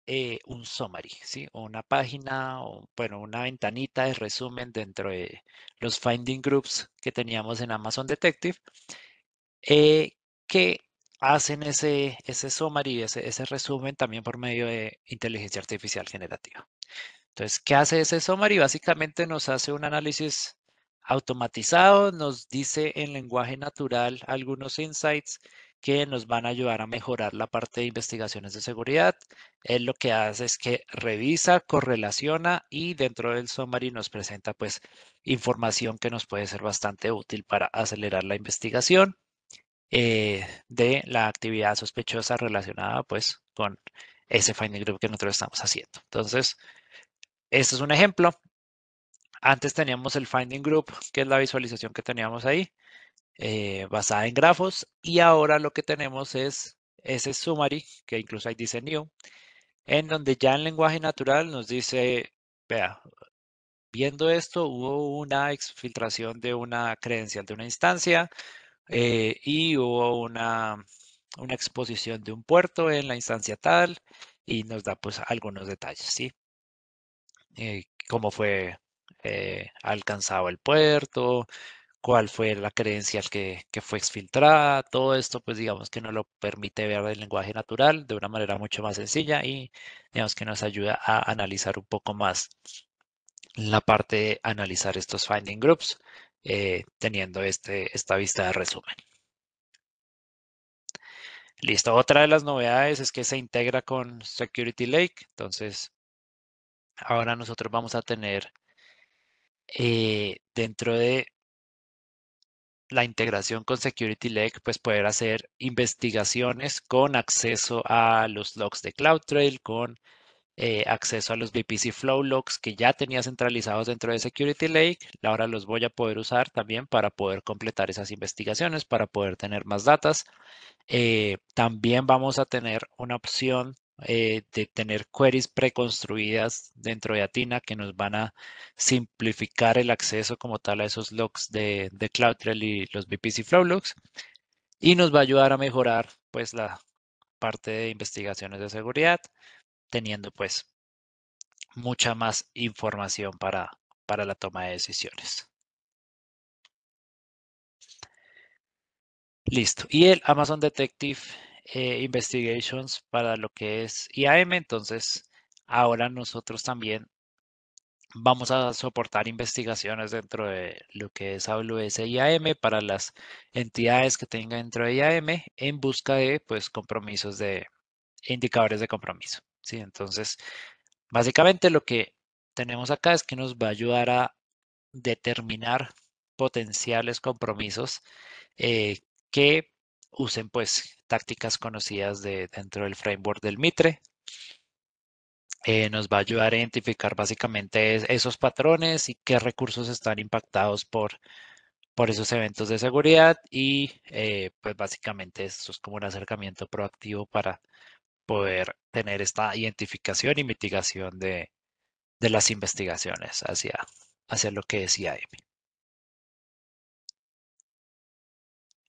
eh, un summary, ¿sí? una página, o, bueno, una ventanita de resumen dentro de los finding groups que teníamos en Amazon Detective, eh, que hacen ese, ese summary, ese, ese resumen también por medio de inteligencia artificial generativa. Entonces, ¿qué hace ese summary? Básicamente nos hace un análisis automatizado, nos dice en lenguaje natural algunos insights que nos van a ayudar a mejorar la parte de investigaciones de seguridad. Él lo que hace es que revisa, correlaciona y dentro del summary nos presenta pues información que nos puede ser bastante útil para acelerar la investigación eh, de la actividad sospechosa relacionada pues con ese finding group que nosotros estamos haciendo. Entonces, este es un ejemplo. Antes teníamos el finding group, que es la visualización que teníamos ahí. Eh, basada en grafos. Y ahora lo que tenemos es ese summary, que incluso hay diseño en donde ya en lenguaje natural nos dice, vea, viendo esto hubo una exfiltración de una creencia de una instancia eh, y hubo una, una exposición de un puerto en la instancia tal y nos da pues algunos detalles, ¿sí? Eh, cómo fue alcanzado el puerto, cuál fue la credencial que, fue exfiltrada, todo esto pues digamos que nos lo permite ver del lenguaje natural de una manera mucho más sencilla y digamos que nos ayuda a analizar un poco más la parte de analizar estos finding groups eh, teniendo este, esta vista de resumen. Listo, otra de las novedades es que se integra con Security Lake, entonces ahora nosotros vamos a tener eh, dentro de la integración con Security Lake, pues poder hacer investigaciones con acceso a los logs de CloudTrail, con eh, acceso a los VPC Flow Logs que ya tenía centralizados dentro de Security Lake. Ahora los voy a poder usar también para poder completar esas investigaciones, para poder tener más datas. Eh, también vamos a tener una opción eh, de tener queries preconstruidas dentro de Atina que nos van a simplificar el acceso como tal a esos logs de, de CloudTrail y los VPC Flow y nos va a ayudar a mejorar pues la parte de investigaciones de seguridad teniendo pues mucha más información para, para la toma de decisiones. Listo. Y el Amazon Detective eh, investigations para lo que es IAM, entonces ahora nosotros también vamos a soportar investigaciones dentro de lo que es AWS IAM para las entidades que tengan dentro de IAM en busca de pues compromisos de indicadores de compromiso. ¿sí? Entonces, básicamente lo que tenemos acá es que nos va a ayudar a determinar potenciales compromisos eh, que usen pues tácticas conocidas de, dentro del framework del Mitre. Eh, nos va a ayudar a identificar básicamente esos patrones y qué recursos están impactados por, por esos eventos de seguridad y eh, pues básicamente esto es como un acercamiento proactivo para poder tener esta identificación y mitigación de, las investigaciones hacia, lo que es Amy.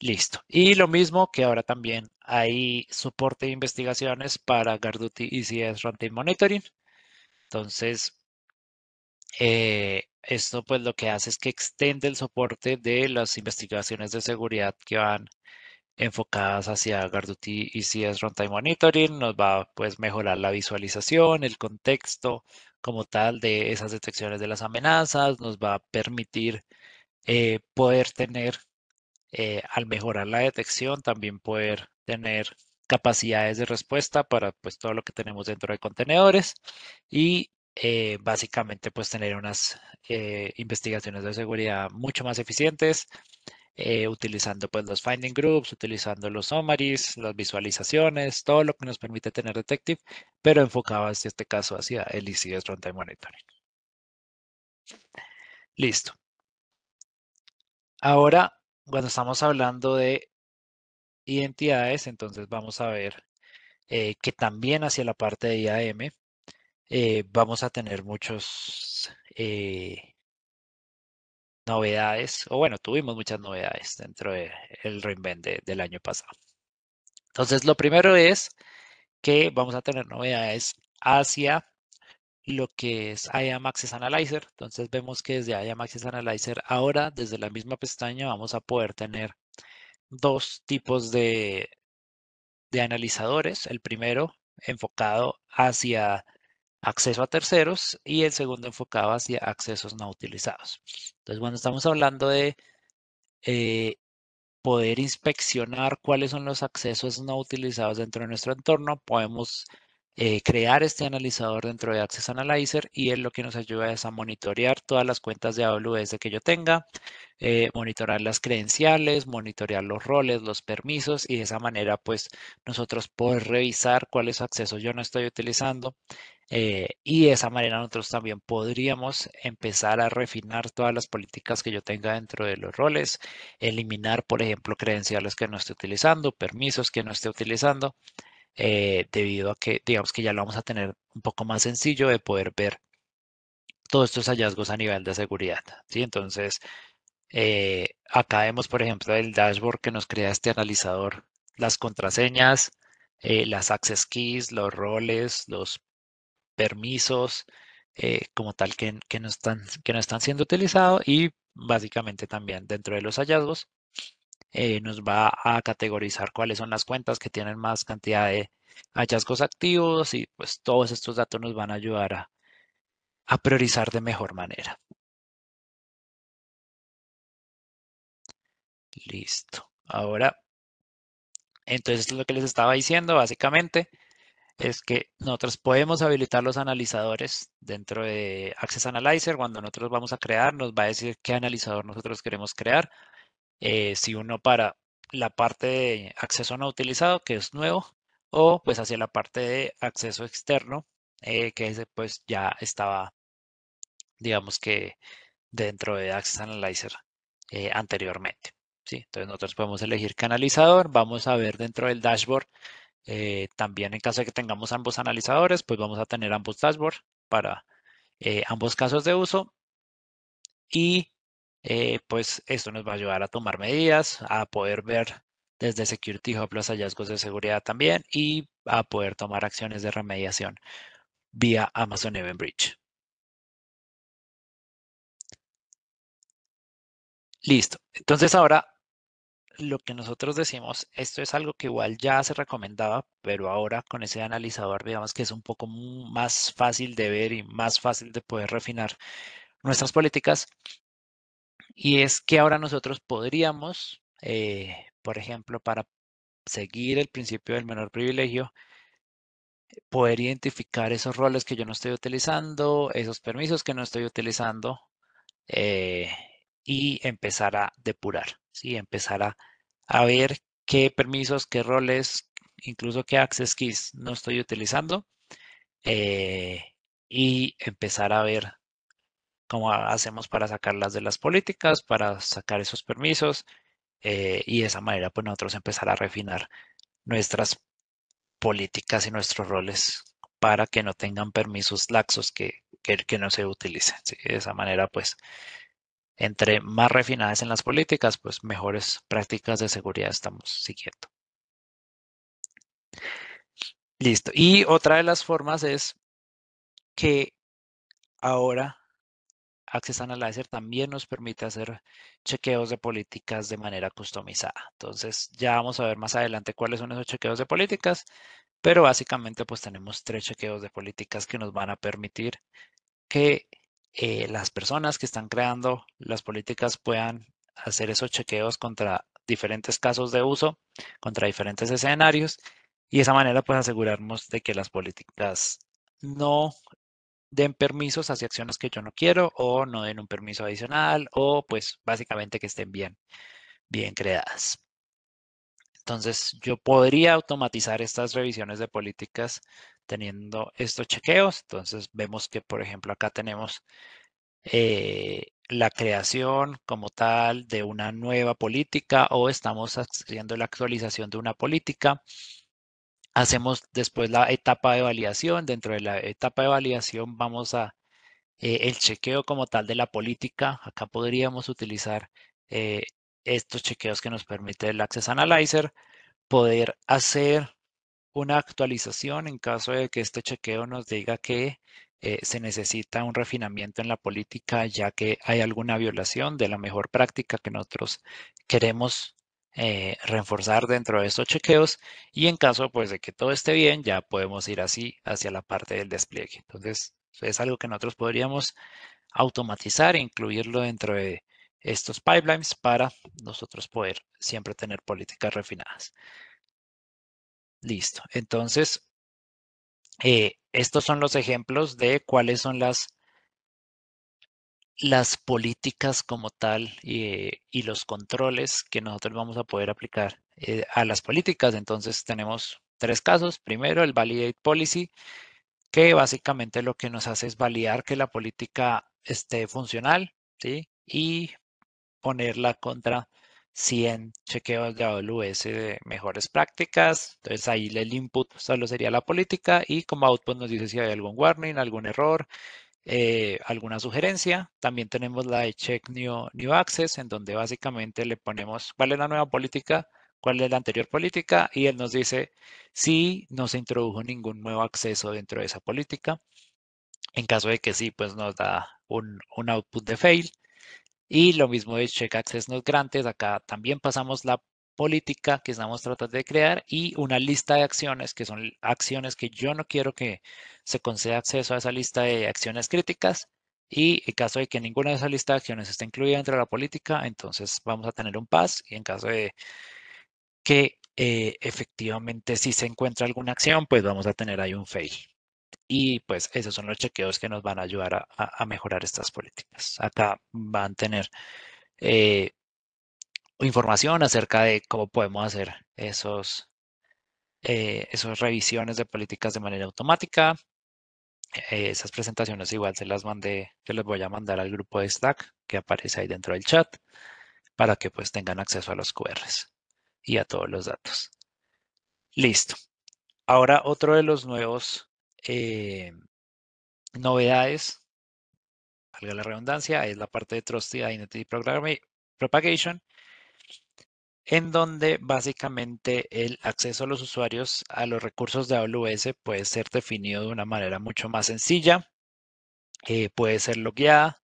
Listo. Y lo mismo que ahora también hay soporte de investigaciones para Garduti ECS Runtime Monitoring. Entonces, eh, esto pues lo que hace es que extiende el soporte de las investigaciones de seguridad que van enfocadas hacia Garduti ECS Runtime Monitoring. Nos va a pues, mejorar la visualización, el contexto como tal de esas detecciones de las amenazas. Nos va a permitir eh, poder tener eh, al mejorar la detección, también poder tener capacidades de respuesta para pues todo lo que tenemos dentro de contenedores y eh, básicamente pues tener unas eh, investigaciones de seguridad mucho más eficientes utilizando pues los finding groups, utilizando los summaries, las visualizaciones, todo lo que nos permite tener Detective, pero enfocado en este caso hacia el ECS Runtime Monitoring. Listo. Ahora cuando estamos hablando de identidades, entonces vamos a ver eh, que también hacia la parte de IAM eh, vamos a tener muchas eh, novedades, o bueno, tuvimos muchas novedades dentro del de reinvent del año pasado. Entonces, lo primero es que vamos a tener novedades hacia lo que es IAM Access Analyzer. Entonces vemos que desde IAM Access Analyzer ahora, desde la misma pestaña, vamos a poder tener dos tipos de, de analizadores. El primero enfocado hacia acceso a terceros y el segundo enfocado hacia accesos no utilizados. Entonces, cuando estamos hablando de eh, poder inspeccionar cuáles son los accesos no utilizados dentro de nuestro entorno, podemos eh, crear este analizador dentro de Access Analyzer y él lo que nos ayuda es a monitorear todas las cuentas de AWS que yo tenga, eh, monitorear monitorar las credenciales, monitorear los roles, los permisos y de esa manera pues nosotros podemos revisar cuáles accesos yo no estoy utilizando eh, y de esa manera nosotros también podríamos empezar a refinar todas las políticas que yo tenga dentro de los roles, eliminar por ejemplo credenciales que no esté utilizando, permisos que no esté utilizando eh, debido a que, digamos que ya lo vamos a tener un poco más sencillo de poder ver todos estos hallazgos a nivel de seguridad. ¿sí? Entonces, eh, acá vemos, por ejemplo, el dashboard que nos crea este analizador, las contraseñas, eh, las access keys, los roles, los permisos, como tal, que, no están, que no están siendo utilizados y básicamente también dentro de los hallazgos eh, nos va a categorizar cuáles son las cuentas que tienen más cantidad de hallazgos activos y pues todos estos datos nos van a ayudar a, a priorizar de mejor manera. Listo. Ahora, entonces lo que les estaba diciendo básicamente es que nosotros podemos habilitar los analizadores dentro de Access Analyzer. Cuando nosotros vamos a crear, nos va a decir qué analizador nosotros queremos crear. Eh, si uno para la parte de acceso no utilizado, que es nuevo, o pues hacia la parte de acceso externo, eh, que ese pues ya estaba, digamos que dentro de Access Analyzer eh, anteriormente. ¿sí? Entonces nosotros podemos elegir canalizador, vamos a ver dentro del dashboard, también en caso de que tengamos ambos analizadores, pues vamos a tener ambos dashboards para ambos casos de uso. Y eh, pues esto nos va a ayudar a tomar medidas, a poder ver desde Security Hub los hallazgos de seguridad también y a poder tomar acciones de remediación vía Amazon Event Bridge. Listo. Entonces ahora lo que nosotros decimos, esto es algo que igual ya se recomendaba, pero ahora con ese analizador digamos que es un poco más fácil de ver y más fácil de poder refinar nuestras políticas. Y es que ahora nosotros podríamos, eh, por ejemplo, para seguir el principio del menor privilegio, poder identificar esos roles que yo no estoy utilizando, esos permisos que no estoy utilizando eh, y empezar a depurar, ¿sí? empezar a, ver qué permisos, qué roles, incluso qué access keys no estoy utilizando eh, y empezar a ver cómo hacemos para sacarlas de las políticas, para sacar esos permisos eh, y de esa manera pues nosotros empezar a refinar nuestras políticas y nuestros roles para que no tengan permisos laxos que, que, no se utilicen. De esa manera pues entre más refinadas en las políticas pues mejores prácticas de seguridad estamos siguiendo. Listo. Y otra de las formas es que ahora Access Analyzer también nos permite hacer chequeos de políticas de manera customizada. Entonces, ya vamos a ver más adelante cuáles son esos chequeos de políticas, pero básicamente pues tenemos tres chequeos de políticas que nos van a permitir que eh, las personas que están creando las políticas puedan hacer esos chequeos contra diferentes casos de uso, contra diferentes escenarios, y de esa manera pues asegurarnos de que las políticas no den permisos hacia acciones que yo no quiero o no den un permiso adicional o pues básicamente que estén bien, bien creadas. Entonces yo podría automatizar estas revisiones de políticas teniendo estos chequeos. Entonces vemos que por ejemplo acá tenemos eh, la creación como tal de una nueva política o estamos haciendo la actualización de una política. Hacemos después la etapa de validación. Dentro de la etapa de validación vamos a eh, el chequeo como tal de la política. Acá podríamos utilizar eh, estos chequeos que nos permite el Access Analyzer, poder hacer una actualización en caso de que este chequeo nos diga que eh, se necesita un refinamiento en la política ya que hay alguna violación de la mejor práctica que nosotros queremos reenforzar eh, reforzar dentro de estos chequeos y en caso pues de que todo esté bien ya podemos ir así hacia la parte del despliegue. Entonces es algo que nosotros podríamos automatizar e incluirlo dentro de estos pipelines para nosotros poder siempre tener políticas refinadas. Listo. Entonces, eh, estos son los ejemplos de cuáles son las las políticas como tal eh, y los controles que nosotros vamos a poder aplicar eh, a las políticas. Entonces tenemos tres casos. Primero, el Validate Policy, que básicamente lo que nos hace es validar que la política esté funcional ¿sí? y ponerla contra 100 chequeos de AWS de mejores prácticas. Entonces ahí el input solo sería la política y como output nos dice si hay algún warning, algún error, eh, alguna sugerencia. También tenemos la de Check New, New Access, en donde básicamente le ponemos cuál es la nueva política, cuál es la anterior política, y él nos dice si no se introdujo ningún nuevo acceso dentro de esa política. En caso de que sí, pues nos da un, un output de fail. Y lo mismo de Check Access Not Granted. Acá también pasamos la política que estamos tratando de crear y una lista de acciones que son acciones que yo no quiero que se conceda acceso a esa lista de acciones críticas y en caso de que ninguna de esas listas de acciones esté incluida dentro de la política, entonces vamos a tener un pass. y en caso de que eh, efectivamente si se encuentra alguna acción, pues vamos a tener ahí un fail. Y pues esos son los chequeos que nos van a ayudar a, mejorar estas políticas. Acá van a tener eh, información acerca de cómo podemos hacer esos, eh, esas revisiones de políticas de manera automática. Eh, esas presentaciones igual se las mandé, yo les voy a mandar al grupo de Slack que aparece ahí dentro del chat para que pues tengan acceso a los QRs y a todos los datos. Listo. Ahora otro de los nuevos eh, novedades, valga la redundancia, es la parte de Trusted Identity Propagation en donde básicamente el acceso a los usuarios a los recursos de AWS puede ser definido de una manera mucho más sencilla, eh, puede ser logueada.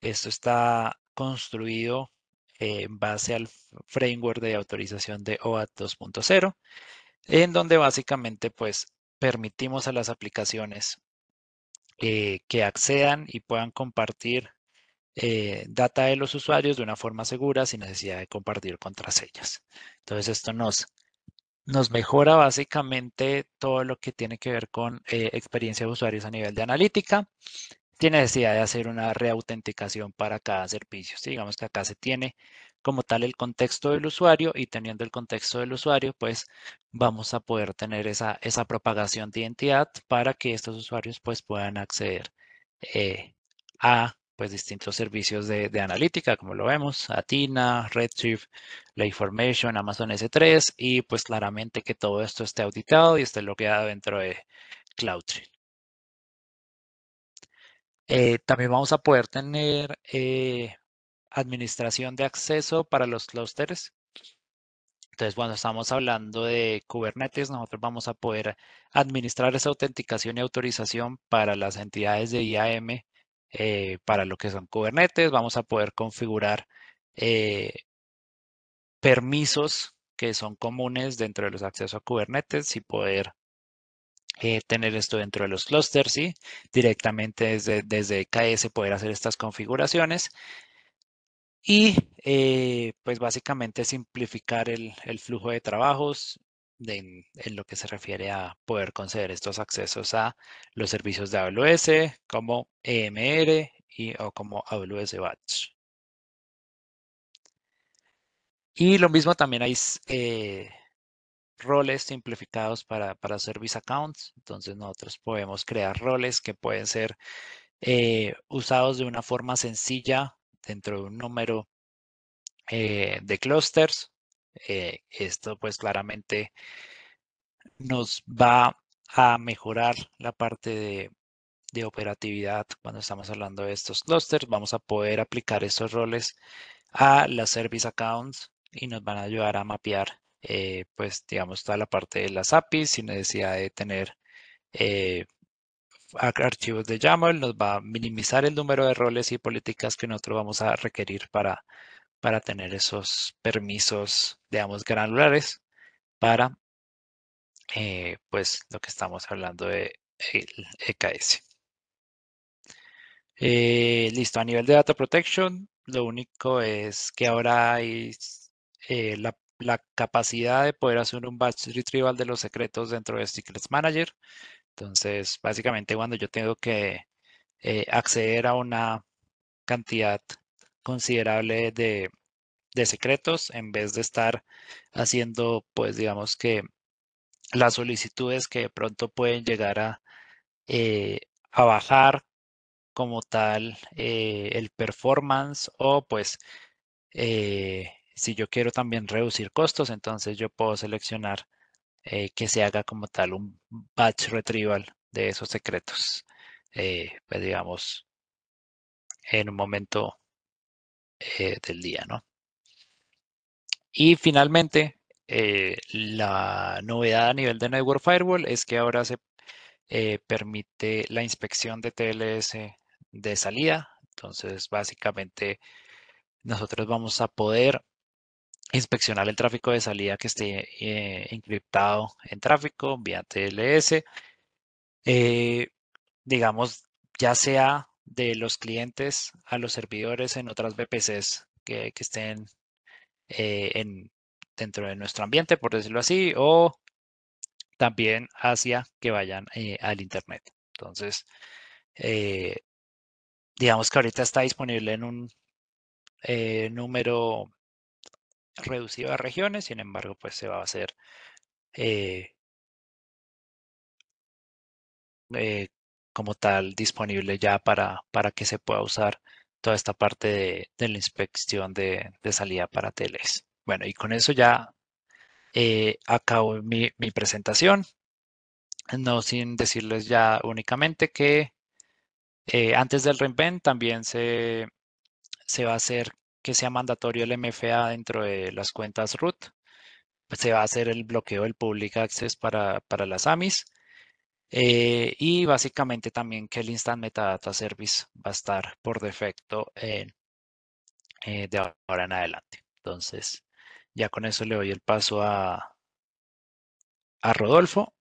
Esto está construido eh, en base al framework de autorización de OAuth 2.0, en donde básicamente pues permitimos a las aplicaciones eh, que accedan y puedan compartir eh, data de los usuarios de una forma segura sin necesidad de compartir contraseñas. Entonces esto nos, nos mejora básicamente todo lo que tiene que ver con eh, experiencia de usuarios a nivel de analítica. Tiene necesidad de hacer una reautenticación para cada servicio. Digamos que acá se tiene como tal el contexto del usuario y teniendo el contexto del usuario, pues vamos a poder tener esa, esa propagación de identidad para que estos usuarios pues puedan acceder eh, a pues distintos servicios de, analítica, como lo vemos, Athena, Redshift, Information, Amazon S3, y pues claramente que todo esto esté auditado y esté bloqueado dentro de CloudTree. Eh, también vamos a poder tener eh, administración de acceso para los clústeres. Entonces, cuando estamos hablando de Kubernetes, nosotros vamos a poder administrar esa autenticación y autorización para las entidades de IAM eh, para lo que son Kubernetes, vamos a poder configurar eh, permisos que son comunes dentro de los accesos a Kubernetes y poder eh, tener esto dentro de los clusters, y directamente desde, desde KS poder hacer estas configuraciones y pues básicamente simplificar el, flujo de trabajos, Mm, en, lo que se refiere a poder conceder estos accesos a los servicios de AWS como EMR y, o como AWS Batch. Y lo mismo también hay eh, roles simplificados para, Service Accounts. Entonces nosotros podemos crear roles que pueden ser eh, usados de una forma sencilla dentro de un número eh, de clusters eh, esto pues claramente nos va a mejorar la parte de, operatividad cuando estamos hablando de estos clusters. Vamos a poder aplicar estos roles a las service accounts y nos van a ayudar a mapear eh, pues digamos toda la parte de las APIs sin necesidad de tener eh, archivos de YAML, nos va a minimizar el número de roles y políticas que nosotros vamos a requerir para para tener esos permisos, digamos, granulares para, eh, pues, lo que estamos hablando de el EKS. Eh, listo, a nivel de Data Protection, lo único es que ahora hay eh, la, capacidad de poder hacer un batch retrieval de los secretos dentro de Secrets Manager. Entonces, básicamente cuando yo tengo que acceder a una cantidad considerable de, secretos en vez de estar haciendo, pues digamos que las solicitudes que de pronto pueden llegar a, eh, a bajar como tal eh, el performance o pues eh, si yo quiero también reducir costos, entonces yo puedo seleccionar que se haga como tal un batch retrieval de esos secretos, pues digamos, en un momento eh, del día, ¿no? Y finalmente, eh, la novedad a nivel de Network Firewall es que ahora se eh, permite la inspección de TLS de salida. Entonces, básicamente, nosotros vamos a poder inspeccionar el tráfico de salida que esté encriptado en tráfico vía TLS. digamos, ya sea de los clientes a los servidores en otras VPCs que, estén eh, dentro de nuestro ambiente, por decirlo así, o también hacia que vayan eh, al Internet. Entonces, eh, digamos que ahorita está disponible en un número reducido de regiones, sin embargo, pues se va a hacer como tal disponible ya para, para que se pueda usar toda esta parte de, la inspección de, salida para TLS. Bueno, y con eso ya eh, acabo mi, presentación. No sin decirles ya únicamente que eh, antes del reinvent también se, se va a hacer que sea mandatorio el MFA dentro de las cuentas root. Pues se va a hacer el bloqueo del public access para, para las AMIs eh, y básicamente también que el Instant Metadata Service va a estar por defecto eh, de ahora en adelante. Entonces, ya con eso le doy el paso a, a Rodolfo.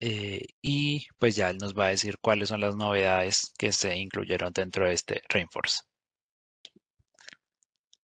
Eh, y pues ya él nos va a decir cuáles son las novedades que se incluyeron dentro de este Reinforce.